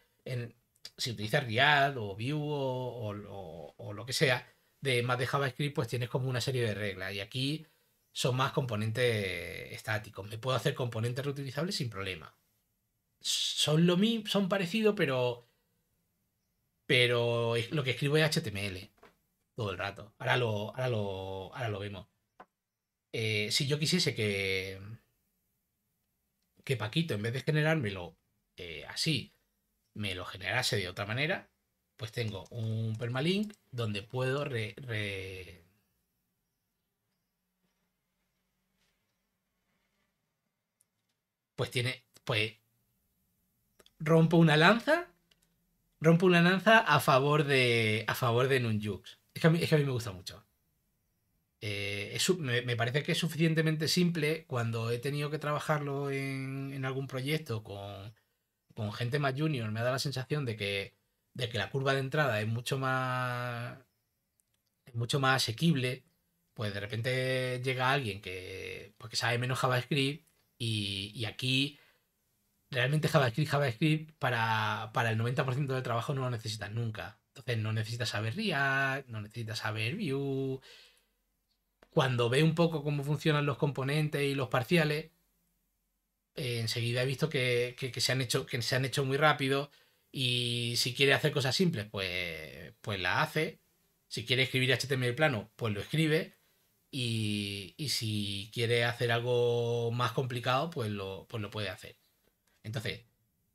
si utilizas React o Vue o, lo que sea, de más de JavaScript, pues tienes como una serie de reglas. Y aquí son más componentes estáticos. Me puedo hacer componentes reutilizables sin problema. Son lo mismo, son parecidos, pero pero lo que escribo es HTML todo el rato. Ahora lo, ahora lo, vemos. Eh, si yo quisiese que, que Paquito, en vez de generármelo eh, así, me lo generase de otra manera, pues tengo un permalink donde puedo re, re... pues tiene pues rompo una lanza rompo una lanza a favor de, a favor de Nunjux. Es que, a mí, es que a mí me gusta mucho. Eh, me, parece que es suficientemente simple cuando he tenido que trabajarlo en, algún proyecto con, con, gente más junior. Me da la sensación de que, de que la curva de entrada es mucho más, es mucho más asequible. Pues de repente llega alguien que, pues sabe menos JavaScript y, y aquí realmente JavaScript, JavaScript para, el 90% del trabajo no lo necesitas nunca. Entonces no necesitas saber React, no necesitas saber Vue. Cuando ve un poco cómo funcionan los componentes y los parciales, eh, enseguida he visto que, se han hecho, que se han hecho muy rápido. Y si quiere hacer cosas simples, pues, pues la hace. Si quiere escribir HTML plano, pues lo escribe. Y, si quiere hacer algo más complicado, pues pues lo puede hacer. Entonces,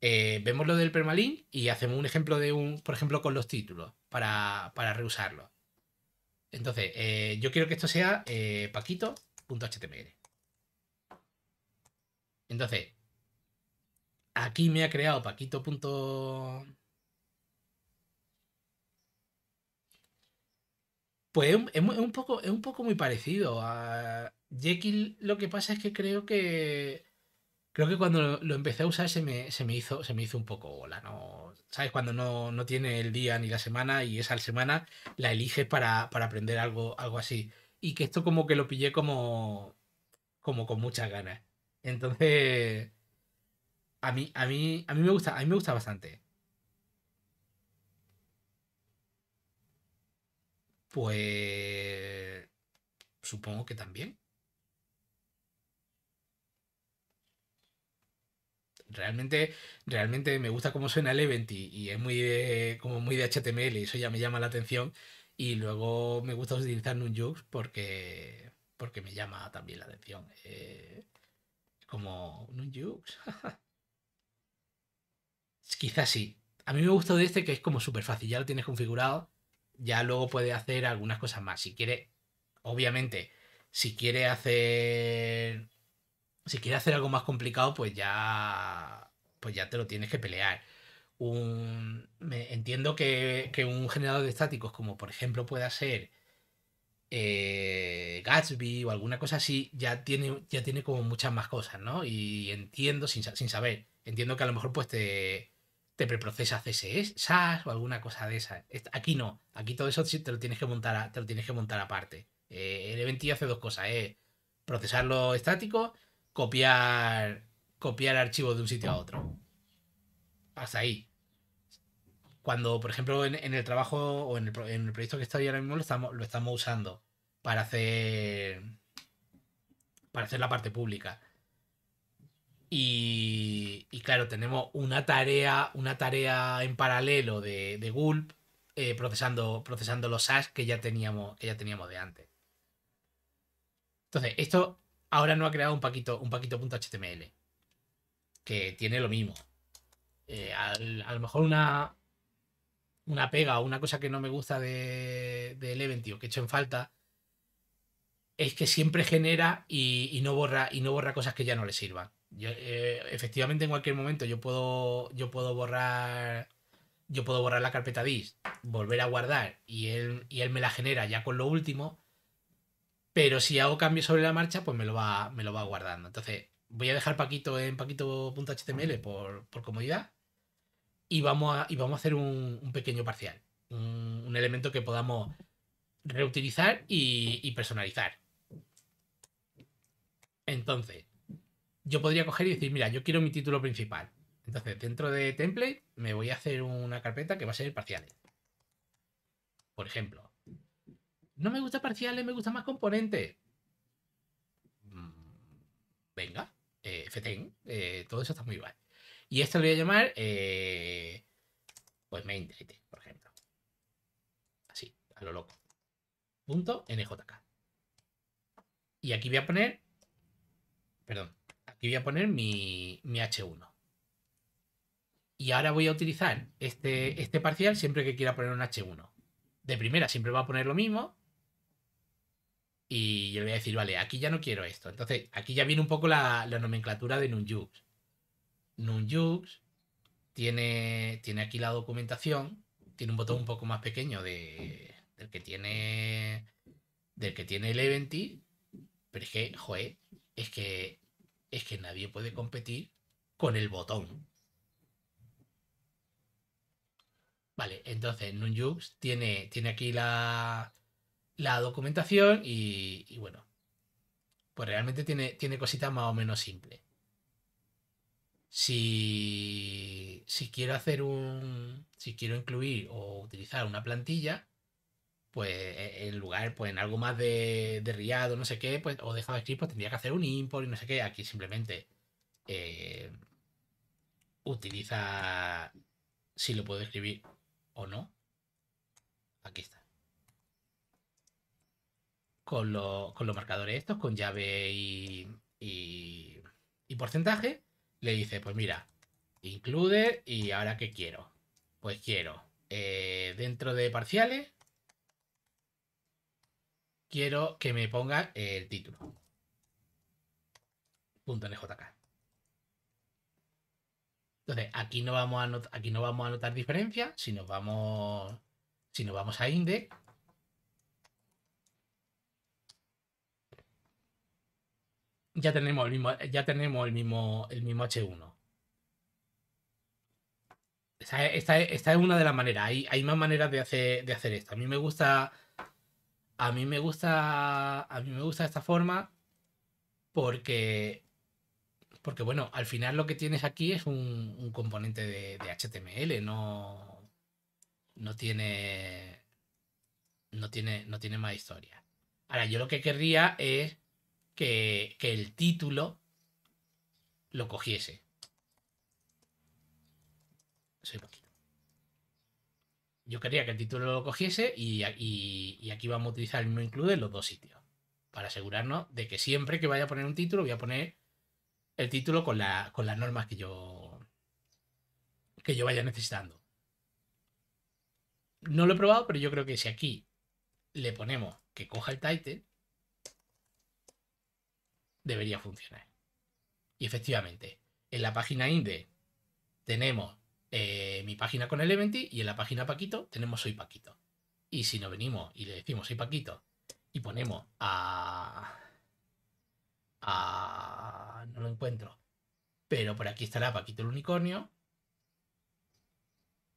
eh, vemos lo del permalink y hacemos un ejemplo de un, por ejemplo, con los títulos para, para reusarlos. Entonces, eh, yo quiero que esto sea eh, paquito.html. Entonces, aquí me ha creado paquito. Pues es un, poco, es un poco muy parecido a Jekyll. Lo que pasa es que creo que creo que cuando lo, empecé a usar se me, hizo, se me hizo un poco bola, ¿no? ¿Sabes? Cuando no, tiene el día ni la semana y esa semana la eliges para, aprender algo, algo así. Y que esto como que lo pillé como, como con muchas ganas. Entonces, a mí, a mí, a mí me gusta, a mí me gusta bastante. Pues supongo que también. realmente, realmente me gusta cómo suena el y, y, es muy de, como muy de HTML y eso ya me llama la atención. Y luego me gusta utilizar Nunjux porque, porque me llama también la atención. Eh, como Nunjux. [laughs] Quizás sí. A mí me gusta de este que es como súper fácil, ya lo tienes configurado, ya luego puede hacer algunas cosas más. Si quiere obviamente, si quiere hacer si quieres hacer algo más complicado, pues ya, pues ya te lo tienes que pelear. entiendo que, un generador de estáticos, como por ejemplo pueda ser eh, Gatsby o alguna cosa así, ya tiene, ya tiene como muchas más cosas, ¿no? Y entiendo, sin, saber, entiendo que a lo mejor pues te, te preprocesa CSS, SAS o alguna cosa de esa Aquí no, aquí todo eso te lo tienes que montar, te lo tienes que montar aparte. Eh, el hace dos cosas, es procesar lo estático copiar, copiar archivos de un sitio a otro. Hasta ahí. Cuando, por ejemplo, en, el trabajo o en el, proyecto que estoy ahora mismo lo estamos, lo estamos usando para hacer para hacer la parte pública. Y, claro, tenemos una tarea, una tarea en paralelo de, Gulp eh, procesando, procesando los SAS que ya teníamos, que ya teníamos de antes. Entonces, esto ahora no ha creado un paquito, un paquito.html. Que tiene lo mismo. Eh, a lo mejor una, una pega o una cosa que no me gusta de, de que he hecho en falta, es que siempre genera y, no, borra, y no borra cosas que ya no le sirvan. Eh, efectivamente, en cualquier momento yo puedo, yo puedo borrar. Yo puedo borrar la carpeta dis, volver a guardar y él, y él me la genera ya con lo último, pero si hago cambios sobre la marcha, pues me lo va, me lo va guardando. Entonces, voy a dejar Paquito en paquito.html por, por comodidad y vamos a, y vamos a hacer un, pequeño parcial. Un, elemento que podamos reutilizar y, y personalizar. Entonces, yo podría coger y decir, mira, yo quiero mi título principal. Entonces, dentro de template me voy a hacer una carpeta que va a ser parciales. Por ejemplo, no me gusta parciales, eh, me gusta más componentes. Mm, venga, eh, eh, todo eso está muy mal. Y esto lo voy a llamar, eh, pues main por ejemplo. Así, a lo loco. Punto NJK. Y aquí voy a poner, perdón, aquí voy a poner mi, mi H1. Y ahora voy a utilizar este, este, parcial siempre que quiera poner un H1. De primera siempre va a poner lo mismo, y yo le voy a decir, vale, aquí ya no quiero esto. Entonces, aquí ya viene un poco la, nomenclatura de Nunjux. Nunjux tiene, tiene aquí la documentación, tiene un botón un poco más pequeño de, del que tiene del que tiene el Eventy, pero es que, joder, es que nadie puede competir con el botón. Vale, entonces Nunjux tiene, tiene aquí la, la documentación y, bueno, pues realmente tiene, tiene cositas más o menos simples. Si, quiero hacer un. Si quiero incluir o utilizar una plantilla, pues e, en lugar, pues en algo más de, de riado, no sé qué, pues, o de escribir, pues tendría que hacer un import y no sé qué. Aquí simplemente eh, utiliza si lo puedo escribir o no. Aquí está con, los marcadores estos, con llave y, porcentaje, le dice, pues mira, include y ahora qué quiero. Pues quiero, eh, dentro de parciales, quiero que me ponga el título. Punto NJK. Entonces, aquí no vamos a, aquí no vamos a notar diferencia. Si vamos, si nos vamos a index, ya tenemos el mismo, eh, ya tenemos el mismo, el mismo H1. Esta, es una de las maneras. Hay, hay más maneras de hacer, de hacer esto. A mí me gusta. A mí me gusta. A mí me gusta esta forma. Porque. Porque bueno, al final lo que tienes aquí es un, componente de, HTML, no no tiene no tiene no tiene más historia ahora yo lo que querría es que, el título lo cogiese. Yo quería que el título lo cogiese y, aquí vamos a utilizar el no include en los dos sitios. Para asegurarnos de que siempre que vaya a poner un título, voy a poner el título con, con las normas que yo, que yo vaya necesitando. No lo he probado, pero yo creo que si aquí le ponemos que coja el title, debería funcionar. Y efectivamente, en la página Inde tenemos eh, mi página con Elementy y en la página Paquito tenemos Soy Paquito. Y si nos venimos y le decimos Soy Paquito y ponemos a... a... no lo encuentro. Pero por aquí estará Paquito el Unicornio.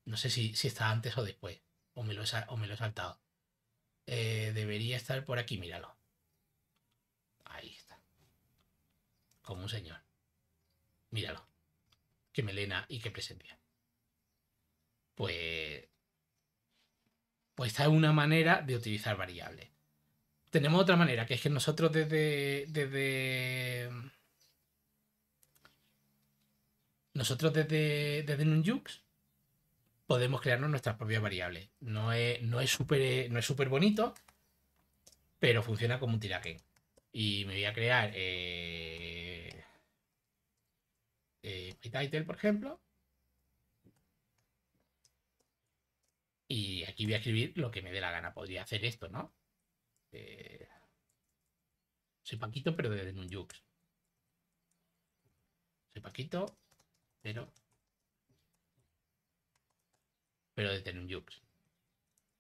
No sé si, está antes o después. O me lo he, o me lo he saltado. Eh, debería estar por aquí, míralo. como un señor. Míralo. Qué melena y qué presencia. Pues. Pues esta es una manera de utilizar variables. Tenemos otra manera, que es que nosotros desde. desde. Nosotros desde, desde Nunjux podemos crearnos nuestras propias variables. No es no es súper no es súper bonito, pero funciona como un tiraken. Y me voy a crear eh, eh, por ejemplo. Y aquí voy a escribir lo que me dé la gana. Podría hacer esto, ¿no? Eh, soy Paquito, pero desde Jux. Soy Paquito, pero... Pero desde Jux.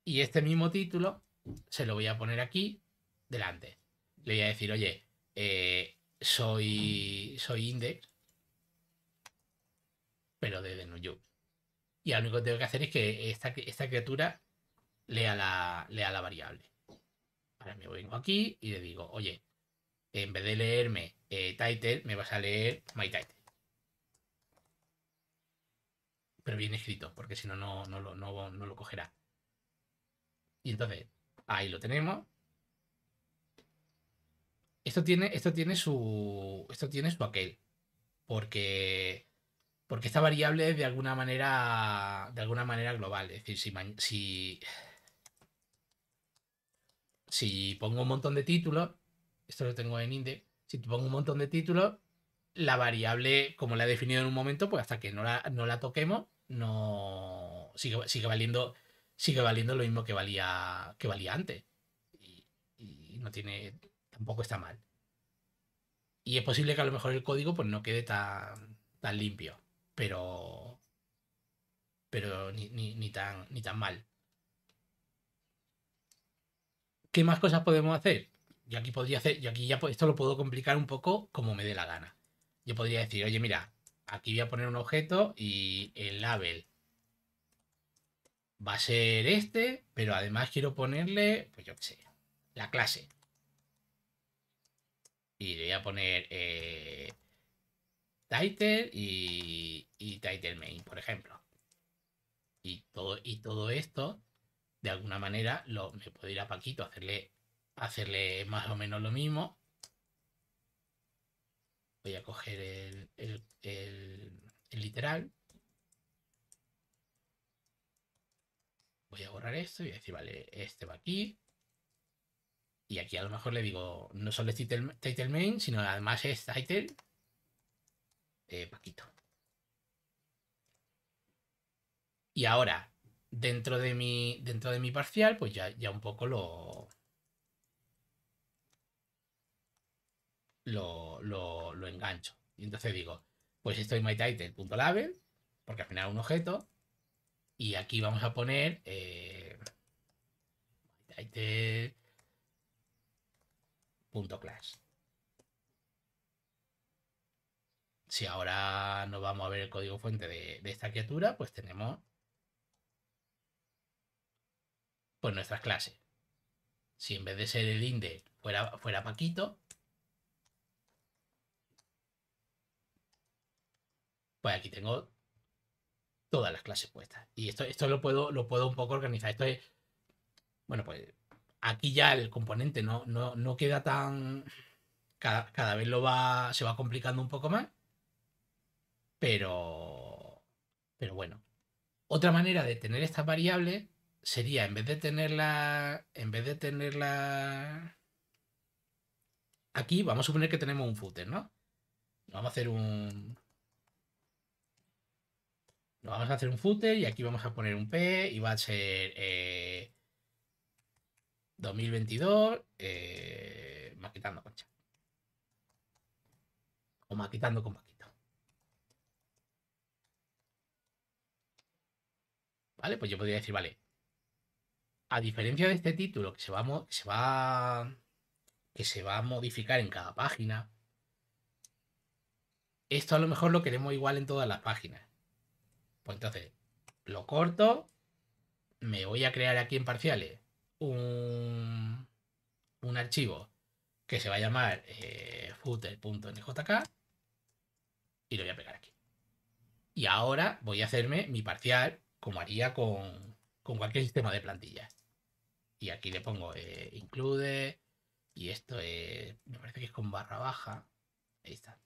Y este mismo título se lo voy a poner aquí delante. Le voy a decir, oye, eh, soy, soy Index, pero de Denuyu. Y lo único que tengo que hacer es que esta, esta criatura lea la, lea la variable. Ahora me vengo aquí y le digo, oye, en vez de leerme eh, title, me vas a leer my title. Pero bien escrito, porque si no, no, no, no, no lo cogerá. Y entonces, ahí lo tenemos. Esto tiene, esto tiene su. Esto tiene su aquel. Porque porque esta variable es de alguna manera, de alguna manera global. Es decir, si, si, pongo un montón de títulos, esto lo tengo en index, si pongo un montón de títulos, la variable, como la he definido en un momento, pues hasta que no la, toquemos, no sigue, sigue, valiendo, sigue valiendo lo mismo que valía, que valía antes. Y, y no tiene, tampoco está mal. Y es posible que a lo mejor el código pues no quede tan, tan limpio pero. Pero ni, ni, tan, ni tan mal. ¿Qué más cosas podemos hacer? Yo aquí podría hacer, yo aquí ya esto lo puedo complicar un poco como me dé la gana. Yo podría decir, oye, mira, aquí voy a poner un objeto y el label va a ser este, pero además quiero ponerle, pues yo qué sé, la clase. Y le voy a poner eh, title y, y title main, por ejemplo. Y todo, y todo esto, de alguna manera, lo, me puedo ir a Paquito a hacerle, hacerle más o menos lo mismo. Voy a coger el, literal. Voy a borrar esto y decir, vale, este va aquí. Y aquí a lo mejor le digo, no solo es title main, sino además es title eh, Paquito. Y ahora, dentro de mi, dentro de mi parcial, pues ya, ya un poco lo, lo, engancho. Y entonces digo, pues estoy mytitle.label, porque al final es un objeto, y aquí vamos a poner eh, punto mytitle.class. Si ahora nos vamos a ver el código fuente de, esta criatura, pues tenemos pues nuestras clases. Si en vez de ser el inde fuera, fuera Paquito, pues aquí tengo todas las clases puestas. Y esto, esto lo, puedo, lo puedo un poco organizar. Esto bueno, pues aquí ya el componente no, no, queda tan... Cada, cada, vez lo va, se va complicando un poco más pero, bueno. Otra manera de tener esta variable sería, en vez de tenerla, en vez de tenerla aquí, vamos a suponer que tenemos un footer, ¿no? Vamos a hacer un, vamos a hacer un footer y aquí vamos a poner un P y va a ser 2022 eh, eh quitando concha. O maquitando con paquete. Pues yo podría decir, vale, a diferencia de este título que se va a, se va, a modificar en cada página, esto a lo mejor lo queremos igual en todas las páginas. Pues entonces, lo corto, me voy a crear aquí en parciales un, archivo que se va a llamar eh, footer.njk y lo voy a pegar aquí. Y ahora voy a hacerme mi parcial como haría con, cualquier sistema de plantillas. Y aquí le pongo eh, include, y esto eh, me parece que es con barra baja. Ahí está.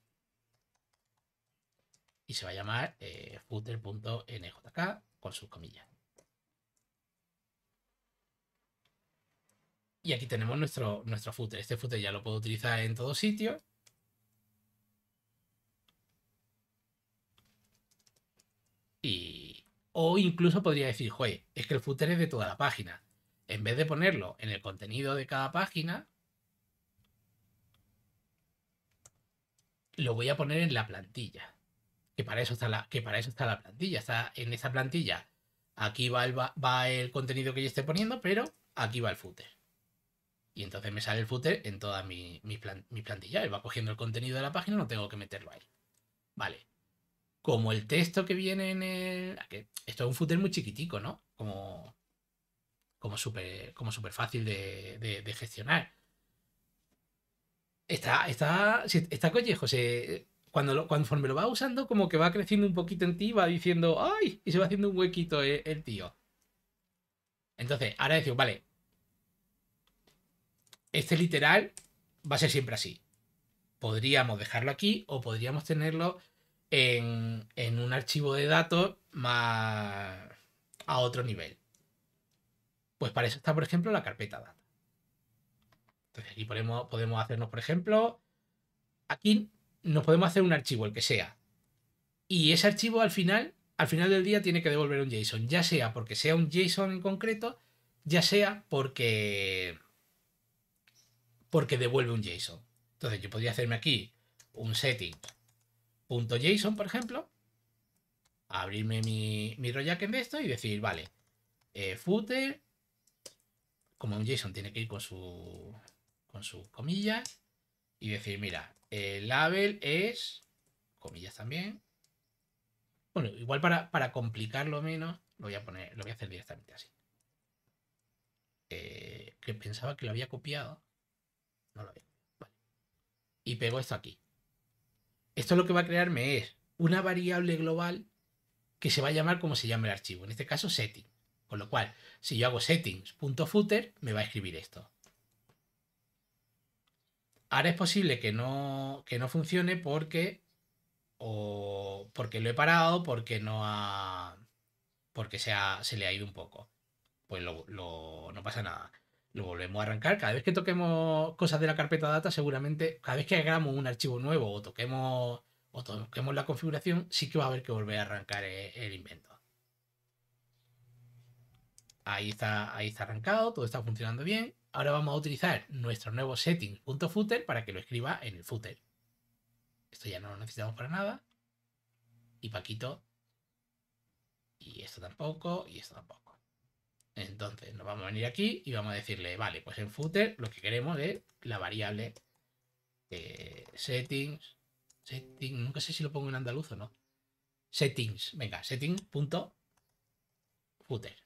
Y se va a llamar eh, footer.njk con sus comillas. Y aquí tenemos nuestro, nuestro footer. Este footer ya lo puedo utilizar en todos sitios. O incluso podría decir, joder, es que el footer es de toda la página. En vez de ponerlo en el contenido de cada página, lo voy a poner en la plantilla. Que para eso está la, que para eso está la plantilla. Está en esa plantilla. Aquí va el, va, el contenido que yo esté poniendo, pero aquí va el footer. Y entonces me sale el footer en toda mi, plantilla. Él va cogiendo el contenido de la página, no tengo que meterlo ahí. Vale como el texto que viene en el... Esto es un footer muy chiquitico, ¿no? Como, como súper como super fácil de, gestionar. Está, está, está collejo. cuando me lo va usando, como que va creciendo un poquito en ti, va diciendo, ¡ay! Y se va haciendo un huequito el, eh, el tío. Entonces, ahora decimos, vale, este literal va a ser siempre así. Podríamos dejarlo aquí o podríamos tenerlo en, un archivo de datos más a otro nivel. Pues para eso está, por ejemplo, la carpeta data. Entonces aquí podemos, podemos hacernos, por ejemplo, aquí nos podemos hacer un archivo, el que sea. Y ese archivo al final, al final del día, tiene que devolver un JSON. Ya sea porque sea un JSON en concreto, ya sea porque. porque devuelve un JSON. Entonces yo podría hacerme aquí un setting .json, por ejemplo, abrirme mi, mi que en esto y decir, vale, eh, footer, como un JSON tiene que ir con su con sus comillas y decir, mira, el label es comillas también. Bueno, igual para, complicarlo menos, lo voy a poner, lo voy a hacer directamente así. Eh, que pensaba que lo había copiado. No lo había. Y pego esto aquí. Esto lo que va a crearme es una variable global que se va a llamar como se llama el archivo, en este caso setting. Con lo cual, si yo hago settings.footer, me va a escribir esto. Ahora es posible que no, que no funcione porque o porque lo he parado, porque no ha, porque se, se le ha ido un poco. Pues no pasa nada lo volvemos a arrancar. Cada vez que toquemos cosas de la carpeta data, seguramente, cada vez que hagamos un archivo nuevo o toquemos, o toquemos la configuración, sí que va a haber que volver a arrancar e-, el, invento. Ahí está, ahí está arrancado, todo está funcionando bien. Ahora vamos a utilizar nuestro nuevo setting.footer para que lo escriba en el footer. Esto ya no lo necesitamos para nada. Y Paquito. Y esto tampoco, y esto tampoco. Entonces nos vamos a venir aquí y vamos a decirle, vale, pues en footer lo que queremos es la variable eh, settings, settings, nunca sé si lo pongo en andaluz o no. Settings, venga, footer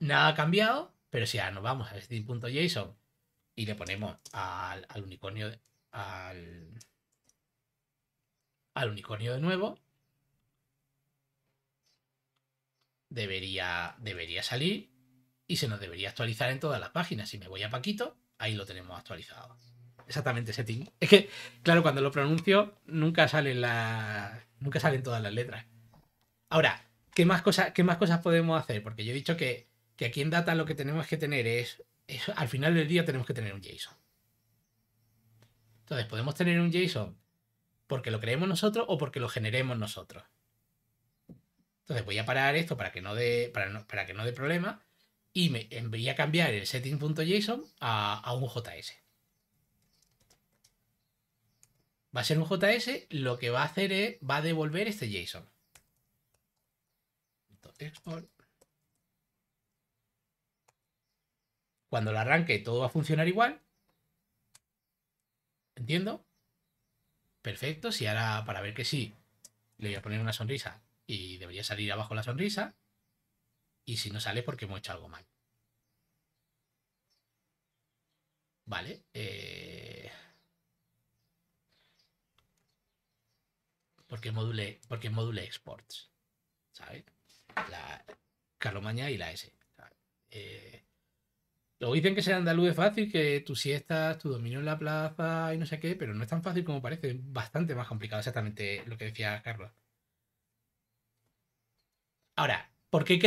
Nada ha cambiado, pero si ahora nos vamos a settings.json y le ponemos al, unicornio, al, al unicornio de nuevo, debería, debería salir y se nos debería actualizar en todas las páginas. Si me voy a Paquito, ahí lo tenemos actualizado. Exactamente, setting. Es que, claro, cuando lo pronuncio, nunca salen las. Nunca salen todas las letras. Ahora, ¿qué más, cosas, más cosas podemos hacer? Porque yo he dicho que, que aquí en Data lo que tenemos que tener es, es. Al final del día tenemos que tener un JSON. Entonces, podemos tener un JSON porque lo creemos nosotros o porque lo generemos nosotros. Entonces voy a parar esto para que no dé, para, que no dé problema y me voy a cambiar el setting.json a, a un JS. Va a ser un JS, lo que va a hacer es, va a devolver este JSON. Cuando lo arranque todo va a funcionar igual. ¿Entiendo? Perfecto, si ahora para ver que sí, le voy a poner una sonrisa y debería salir abajo la sonrisa. Y si no sale, porque hemos hecho algo mal. Vale. Eh, porque module, porque module exports. ¿Sabes? La Carlomaña y la S. Eh... Luego dicen que ser andaluz es fácil, que tu siestas, tu dominio en la plaza y no sé qué, pero no es tan fácil como parece, bastante más complicado, exactamente lo que decía Carlos. Ahora, ¿por qué,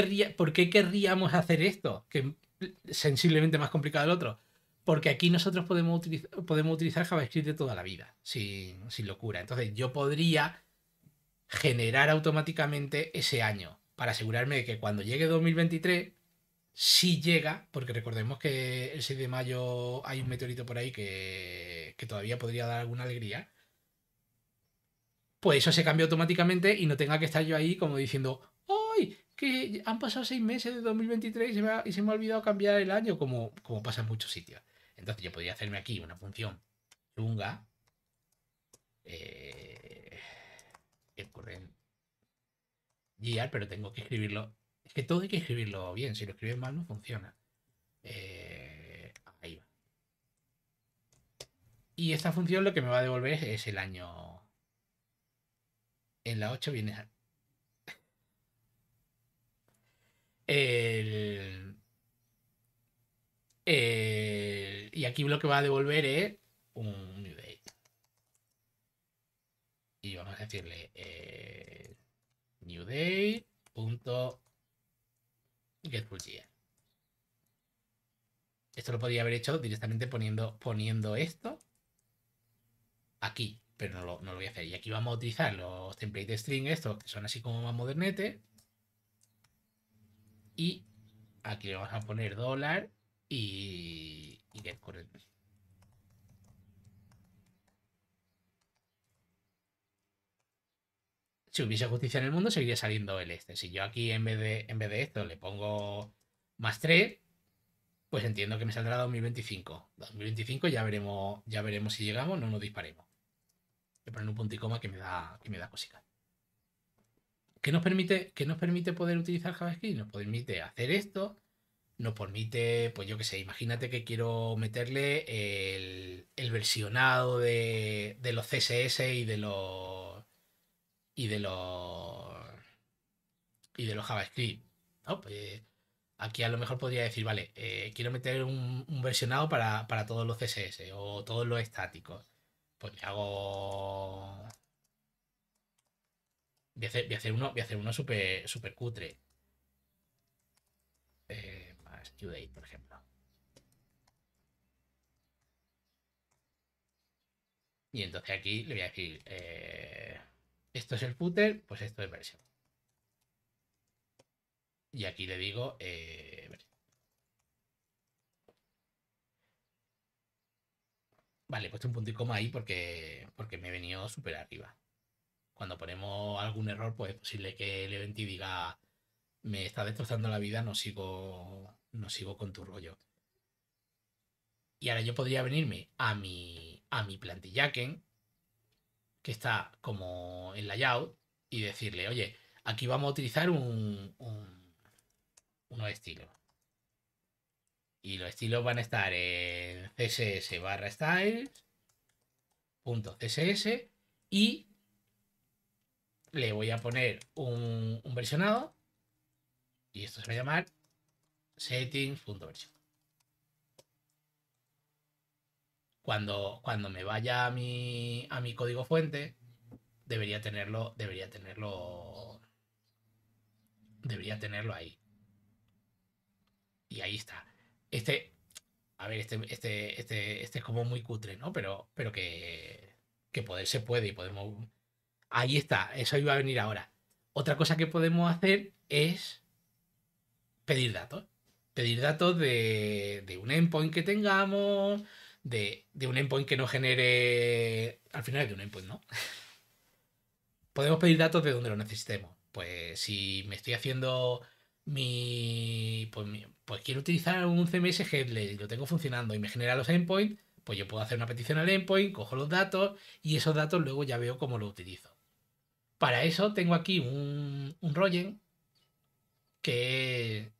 querríamos hacer esto? Que es sensiblemente más complicado el otro. Porque aquí nosotros podemos utilizar, JavaScript de toda la vida, sin, locura. Entonces yo podría generar automáticamente ese año para asegurarme de que cuando llegue 2023 si llega, porque recordemos que el 6 de mayo hay un meteorito por ahí que, que, todavía podría dar alguna alegría, pues eso se cambia automáticamente y no tenga que estar yo ahí como diciendo, que han pasado seis meses de 2023 y se me ha, olvidado cambiar el año, como, pasa en muchos sitios. Entonces yo podría hacerme aquí una función lunga. Eh, ocurre year, pero tengo que escribirlo. Es que todo hay que escribirlo bien. Si lo escribes mal no funciona. Eh, ahí va. Y esta función lo que me va a devolver es el año. En la 8 viene y aquí lo que va a devolver es un new date. Y vamos a decirle eh, new date punto Esto lo podría haber hecho directamente poniendo, poniendo esto aquí, pero no lo, no lo voy a hacer. Y aquí vamos a utilizar los template string estos, que son así como más modernete. Y aquí le vamos a poner dólar y, y get Si hubiese justicia en el mundo, seguiría saliendo el este. Si yo aquí en vez de, en vez de esto le pongo más 3, pues entiendo que me saldrá 2025. 2025 ya veremos, ya veremos si llegamos, no nos disparemos. Voy a poner un punto y coma que me da, que me da cosica. ¿Qué nos permite, nos permite poder utilizar JavaScript? Nos permite hacer esto, nos permite, pues yo qué sé, imagínate que quiero meterle el, versionado de, los CSS y de los. y de los. y de los JavaScript. Ah, pues, aquí a lo mejor podría decir, vale, eh, quiero meter un, versionado para, para, todos los CSS o todos los estáticos. Pues me hago Voy a hacer, uno, voy uno super, super cutre. Eh, más por ejemplo. Y entonces aquí le voy a decir, eh, esto es el footer, pues esto es versión. Y aquí le digo eh, Vale, he puesto un punto y coma ahí porque, porque me he venido súper arriba cuando ponemos algún error, pues es posible que el evento diga, me está destrozando la vida, no sigo, no sigo con tu rollo. Y ahora yo podría venirme a mi, a mi plantilla que está como en layout, y decirle, oye, aquí vamos a utilizar un, un, unos estilos. Y los estilos van a estar en css barra styles.css y le voy a poner un, versionado y esto se va a llamar settings.version. Cuando, cuando me vaya a mi, a mi código fuente, debería tenerlo, debería tenerlo, debería tenerlo ahí. Y ahí está. Este, a ver, este, este, este, este es como muy cutre, ¿no? Pero, pero que, que poder se puede y podemos Ahí está, eso iba a venir ahora. Otra cosa que podemos hacer es pedir datos. Pedir datos de, un endpoint que tengamos, de, un endpoint que no genere. Al final es de un endpoint, ¿no? [laughs] Podemos pedir datos de donde lo necesitemos. Pues si me estoy haciendo mi. Pues, pues quiero utilizar un CMS Headless y lo tengo funcionando y me genera los endpoints, pues yo puedo hacer una petición al endpoint, cojo los datos y esos datos luego ya veo cómo lo utilizo. Para eso tengo aquí un, un que,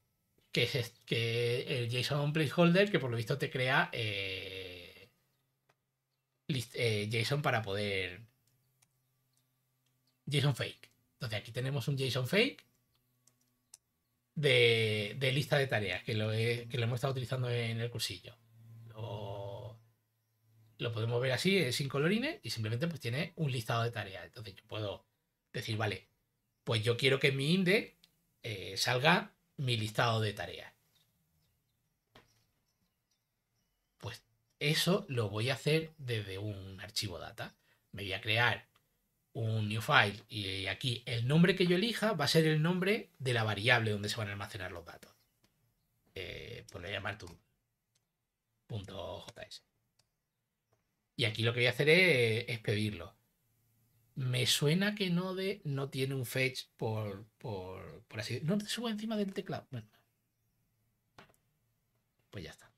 es que el JSON placeholder que por lo visto te crea eh, eh, JSON para poder JSON fake. Entonces aquí tenemos un JSON fake de, lista de tareas que lo, hemos estado utilizando en el cursillo. Lo, lo podemos ver así, sin colorines y simplemente pues tiene un listado de tareas. Entonces yo puedo Decir, vale, pues yo quiero que en mi INDE eh, salga mi listado de tareas. Pues eso lo voy a hacer desde un archivo data. Me voy a crear un new file y aquí el nombre que yo elija va a ser el nombre de la variable donde se van a almacenar los datos. Eh, pues voy a llamar Y aquí lo que voy a hacer es pedirlo. Me suena que Node no tiene un fetch por, por, por así. No te subo encima del teclado. Pues ya está.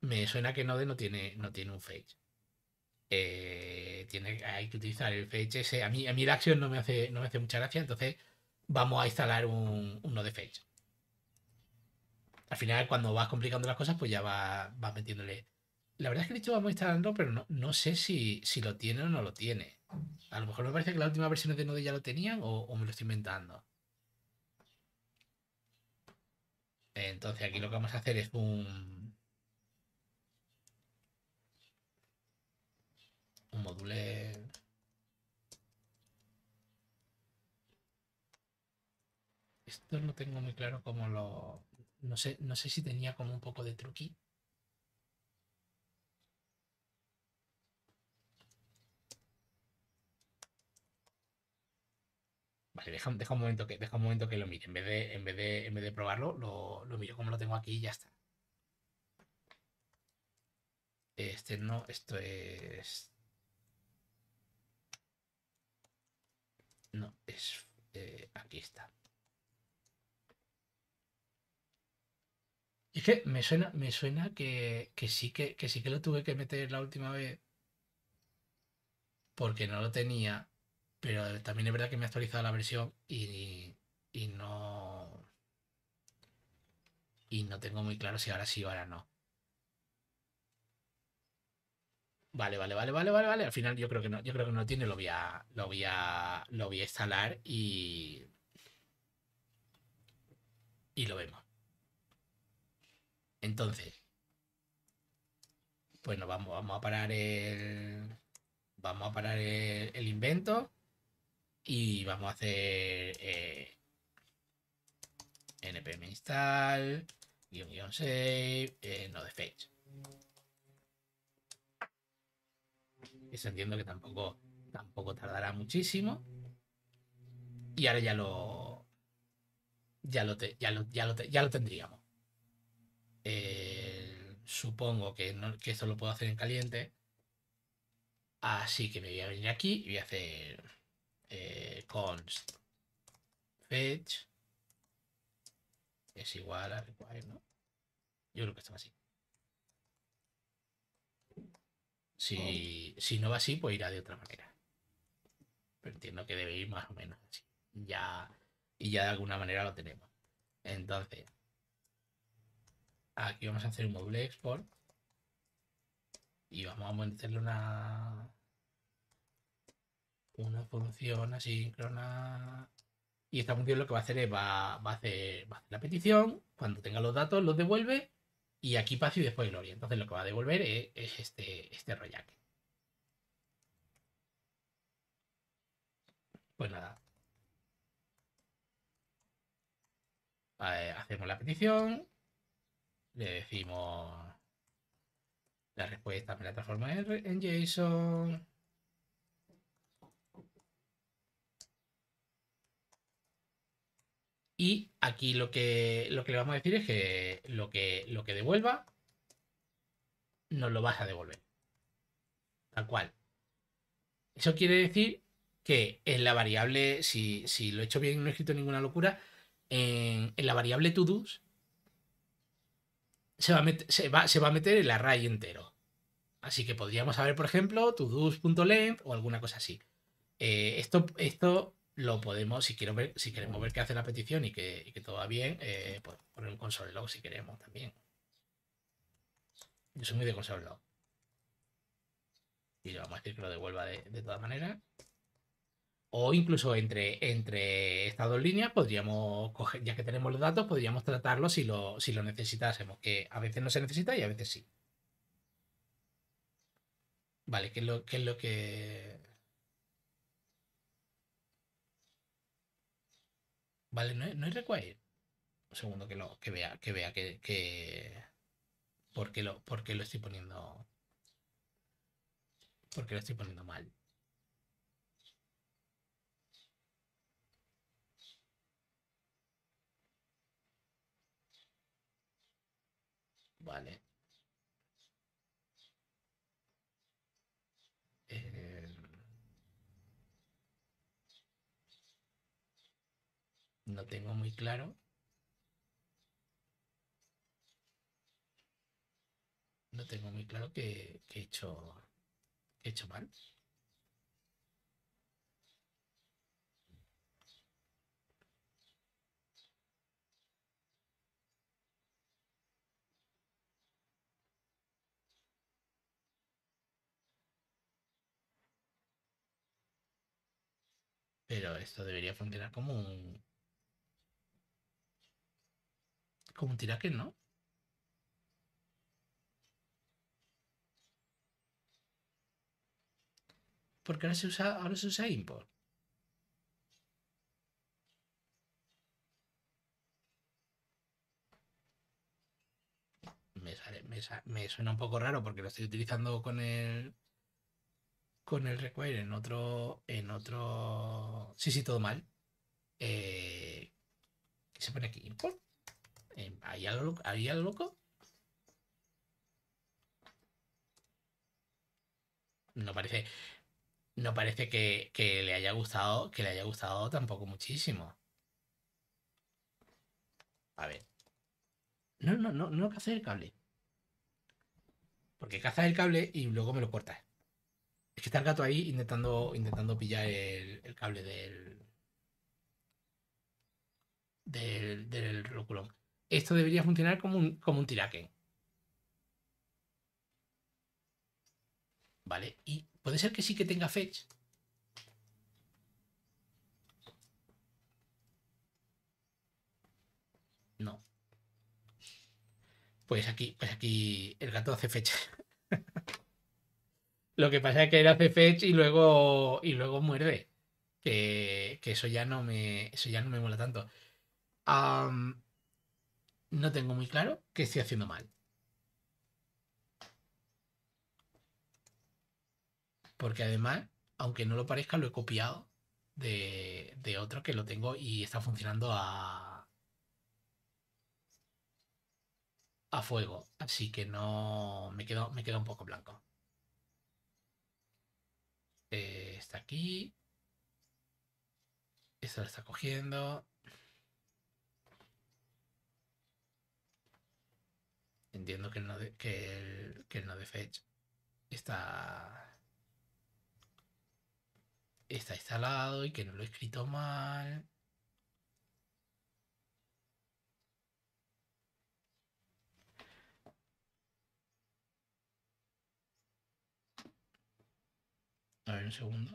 Me suena que Node no tiene, no tiene un fetch. Eh, tiene, hay que utilizar el fetch ese. A mí, a mí la acción no me, hace, no me hace mucha gracia, entonces vamos a instalar un, un Node fetch. Al final, cuando vas complicando las cosas, pues ya vas, vas metiéndole la verdad es que el vamos está dando, pero no, sé si, lo tiene o no lo tiene. A lo mejor me parece que la última versión de Node ya lo tenían o, me lo estoy inventando. Entonces aquí lo que vamos a hacer es un... Un module... Esto no tengo muy claro cómo lo... No sé, no sé si tenía como un poco de truqui. Vale, deja, un momento que, deja un momento que lo mire. En vez de, en vez de, probarlo, lo, miro como lo tengo aquí y ya está. Este no, esto es... No, es... Eh, aquí está. Es que me suena, me suena que, sí que, que, sí que lo tuve que meter la última vez porque no lo tenía pero también es verdad que me ha actualizado la versión y, y no. Y no tengo muy claro si ahora sí o ahora no. Vale, vale, vale, vale, vale, vale. Al final yo creo que no, yo creo que no tiene, lo voy a. Lo voy Lo voy a instalar y. Y lo vemos. Entonces. Bueno, pues vamos, vamos a parar el. Vamos a parar el invento. Y vamos a hacer eh, npm install, guión save, eh, no de fetch. Eso entiendo que tampoco, tampoco tardará muchísimo. Y ahora ya lo. Ya ya lo, tendríamos. Eh, supongo que, que esto lo puedo hacer en caliente. Así que me voy a venir aquí y voy a hacer eh, const fetch es igual a require, ¿no? Yo creo que estaba así. Oh. Si, no va así, pues irá de otra manera. Pero entiendo que debe ir más o menos así. Ya, y ya de alguna manera lo tenemos. Entonces, aquí vamos a hacer un doble export y vamos a meterle una una función asíncrona. Y esta función lo que va a hacer es va, a hacer, la petición, cuando tenga los datos los devuelve y aquí paso y después gloria. Entonces lo que va a devolver es, este, este Pues nada. hacemos la petición, le decimos la respuesta me la transforma en JSON Y aquí lo que, lo que le vamos a decir es que lo, que lo que devuelva nos lo vas a devolver. Tal cual. Eso quiere decir que en la variable, si, lo he hecho bien, no he escrito ninguna locura, en, la variable todos se va, a meter, se, va, a meter el array entero. Así que podríamos saber, por ejemplo, todos.length o alguna cosa así. Eh, esto, esto lo podemos, si, quiero ver, si queremos ver qué hace la petición y que, todo va bien, eh, pues poner un console log si queremos también. Yo soy muy de console log. Y le vamos a decir que lo devuelva de, todas maneras. O incluso entre, entre estas dos líneas podríamos ya que tenemos los datos, podríamos tratarlo si lo, si lo necesitásemos, que a veces no se necesita y a veces sí. Vale, ¿qué lo, qué es lo que Vale, no, no hay require. Un segundo que lo que vea, que vea que, que... porque lo, porque lo estoy poniendo? Porque lo estoy poniendo mal. Vale. No tengo muy claro. No tengo muy claro que, he hecho, he hecho mal. Pero esto debería funcionar como un, como un tiraquel, ¿no? Porque ahora se usa, ahora se usa import. Me, sale, me, suena un poco raro porque lo estoy utilizando con el con el require en otro en otro sí sí todo mal eh, ¿qué se pone aquí import ¿Hay algo ¿Había loco? No parece, no parece que, le haya gustado, que le haya gustado tampoco muchísimo. A ver. No, no, no, no cazas el cable. Porque cazas el cable y luego me lo cortas. Es que está el gato ahí intentando, intentando pillar el, el cable del, del, del roculón esto debería funcionar como un, como un tiraken. ¿Vale? Y puede ser que sí que tenga fetch. No. Pues aquí, pues aquí el gato hace fetch. [laughs] Lo que pasa es que él hace fetch y luego, y luego muerde. Que, eso ya no me. Eso ya no me mola tanto no tengo muy claro qué estoy haciendo mal. Porque además, aunque no lo parezca, lo he copiado de, otro que lo tengo y está funcionando a, a fuego. Así que no me quedo, me queda un poco blanco. Eh, está aquí. Esto lo está cogiendo. entiendo que el que el, que el Fetch está, está instalado y que no lo he escrito mal. A ver, un segundo.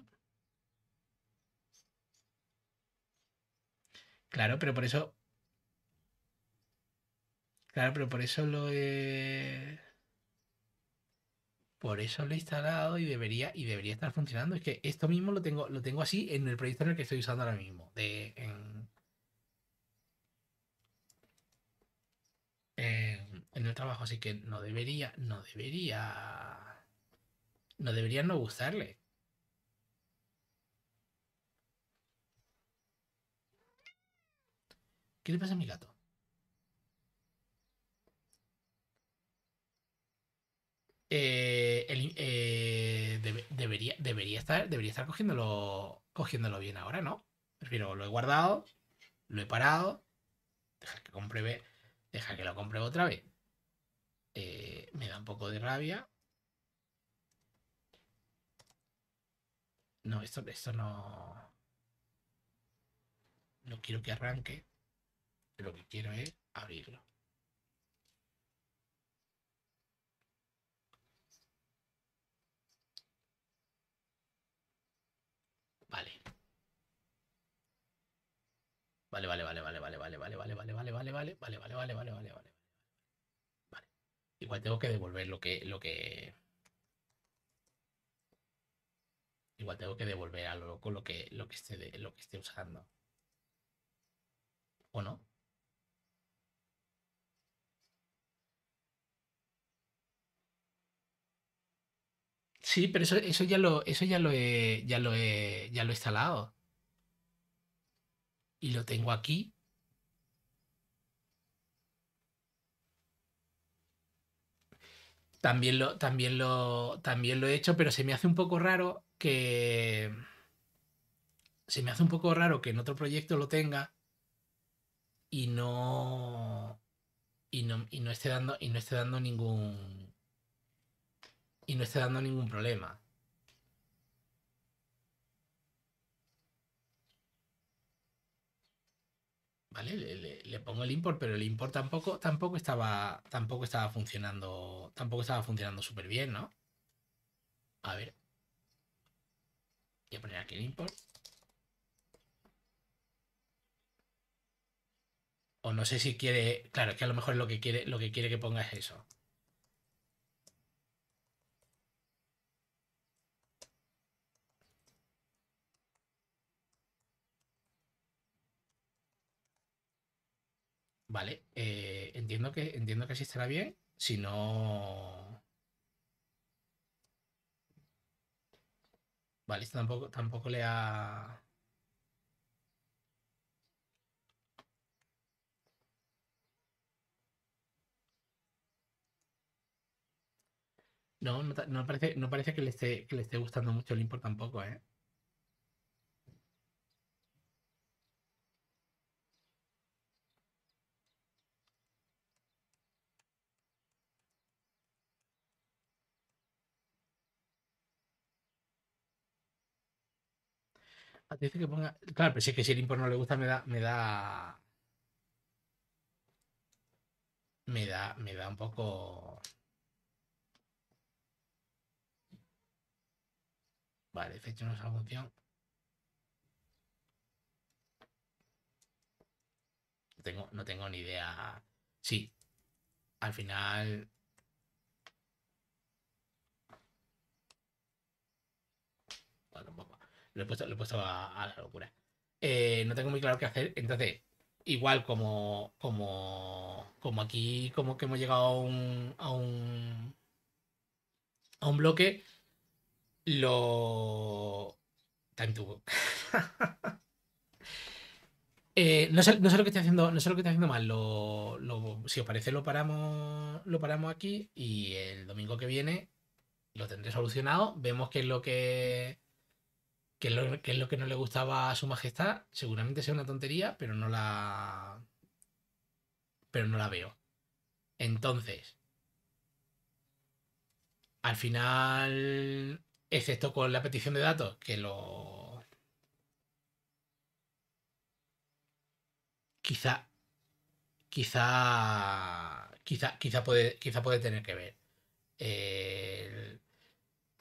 Claro, pero por eso Claro, pero por eso lo he. Por eso lo he instalado y debería, y debería estar funcionando. Es que esto mismo lo tengo, lo tengo así en el proyecto en el que estoy usando ahora mismo. De, en, el trabajo. Así que no debería, no debería. No debería no gustarle. ¿Qué le pasa a mi gato? Eh, eh, debería, debería, estar, debería estar cogiéndolo, cogiéndolo bien ahora, ¿no? Pero lo he guardado, lo he parado, deja que deja que lo compruebe otra vez. Eh, me da un poco de rabia. No, esto, esto no... No quiero que arranque. Lo que quiero es abrirlo. Vale, vale, vale, vale, vale, vale, vale, vale, vale, vale, vale, vale, vale, vale, vale, vale, vale, vale. Vale. Igual tengo que devolver lo que, lo que. Igual tengo que devolver a lo loco lo que, lo que esté, lo que esté usando. ¿O no? Sí, pero eso, eso ya lo, eso ya lo he, ya lo he, ya lo he instalado y lo tengo aquí. También lo, también, lo, también lo he hecho, pero se me hace un poco raro que... Se me hace un poco raro que en otro proyecto lo tenga y no... Y no, y no esté dando, y no esté dando ningún... Y no esté dando ningún problema. ¿vale? Le, pongo el import, pero el import tampoco, tampoco estaba, tampoco estaba funcionando, tampoco estaba funcionando súper bien, ¿no? A ver. Voy a poner aquí el import. O no sé si quiere. Claro, es que a lo mejor lo que quiere, lo que quiere que ponga es eso. Vale, eh, entiendo que entiendo que así estará bien. Si no. Vale, esto tampoco, tampoco le ha. No, no, parece, no parece que le esté, que le esté gustando mucho el import tampoco, ¿eh? Dice que ponga. Claro, pero si que si el import no le gusta, me da. Me da. Me da, me da un poco. Vale, he una una No tengo, no tengo ni idea. Sí. Al final. Bueno, un lo he puesto, a, la locura. Eh, no tengo muy claro qué hacer. Entonces, igual como, como, como aquí, como que hemos llegado a un, a un, a un bloque, lo... Time to go. [laughs] Eh, no, sé, lo que estoy haciendo, no sé lo que estoy haciendo mal. si os parece, lo paramos, lo paramos aquí y el domingo que viene lo tendré solucionado. Vemos qué es lo que que es, lo, que no le gustaba a su majestad, seguramente sea una tontería, pero no la. Pero no la veo. Entonces. Al final. Excepto con la petición de datos, que lo. Quizá. Quizá. Quizá, quizá, puede, quizá puede tener que ver. Eh,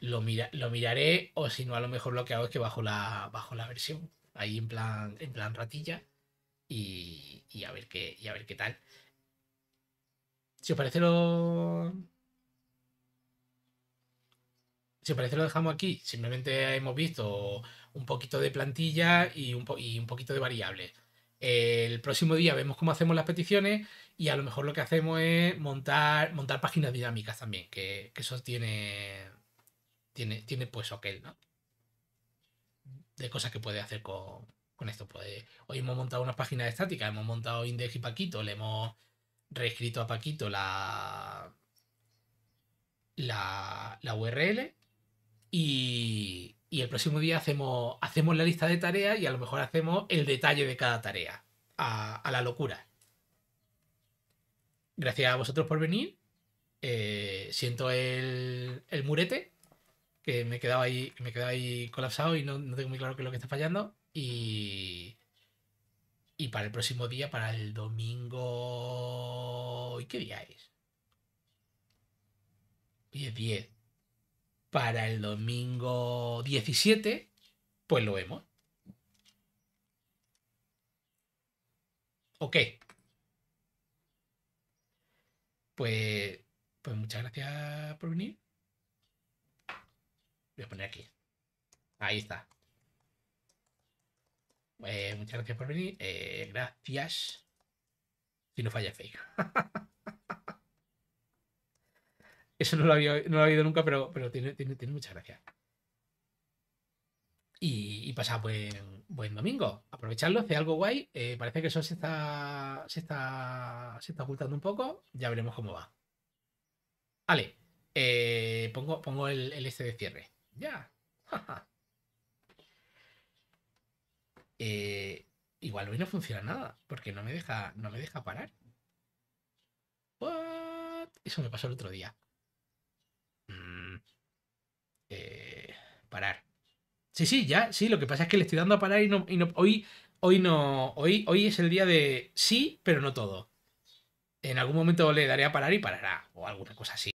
lo, miraré o si no, a lo mejor lo que hago es que bajo la, bajo la versión, ahí en plan, en plan ratilla y, a ver qué, y a ver qué tal. Si os parece lo... Si os parece lo dejamos aquí. Simplemente hemos visto un poquito de plantilla y un, poquito de variables. El próximo día vemos cómo hacemos las peticiones y a lo mejor lo que hacemos es montar, montar páginas dinámicas también, que, que eso tiene, tiene, tiene pues aquel, ¿no? De cosas que puede hacer con, esto. Pues, eh, hoy hemos montado unas páginas estáticas hemos montado Index y Paquito, le hemos reescrito a Paquito la, la, URL y, el próximo día hacemos, hacemos la lista de tareas y a lo mejor hacemos el detalle de cada tarea, a, la locura. Gracias a vosotros por venir. Eh, siento el, el murete me he ahí, me he ahí colapsado y no, tengo muy claro qué es lo que está fallando. Y, y para el próximo día, para el domingo... ¿Y qué día es? 10, 10. Para el domingo 17, pues lo vemos. Ok. Pues, pues muchas gracias por venir. Voy a poner aquí. Ahí está. Eh, muchas gracias por venir. Eh, gracias. Si no falla fake. [laughs] Eso no lo había, no lo había oído nunca, pero, pero tiene, tiene, tiene mucha gracia. Y, y pasad buen, domingo. Aprovechadlo, hace algo guay. Eh, parece que eso se está, se está, se está ocultando un poco. Ya veremos cómo va. Vale. pongo, pongo el este de cierre. Ya. Eh, igual hoy no funciona nada, porque no me deja, no me deja parar. Eso me pasó el otro día. Mm. Eh, parar. Sí, sí, ya, sí, lo que pasa es que le estoy dando a parar y hoy, hoy no, hoy, hoy es el día de sí, pero no todo. En algún momento le daré a parar y parará, o alguna cosa así.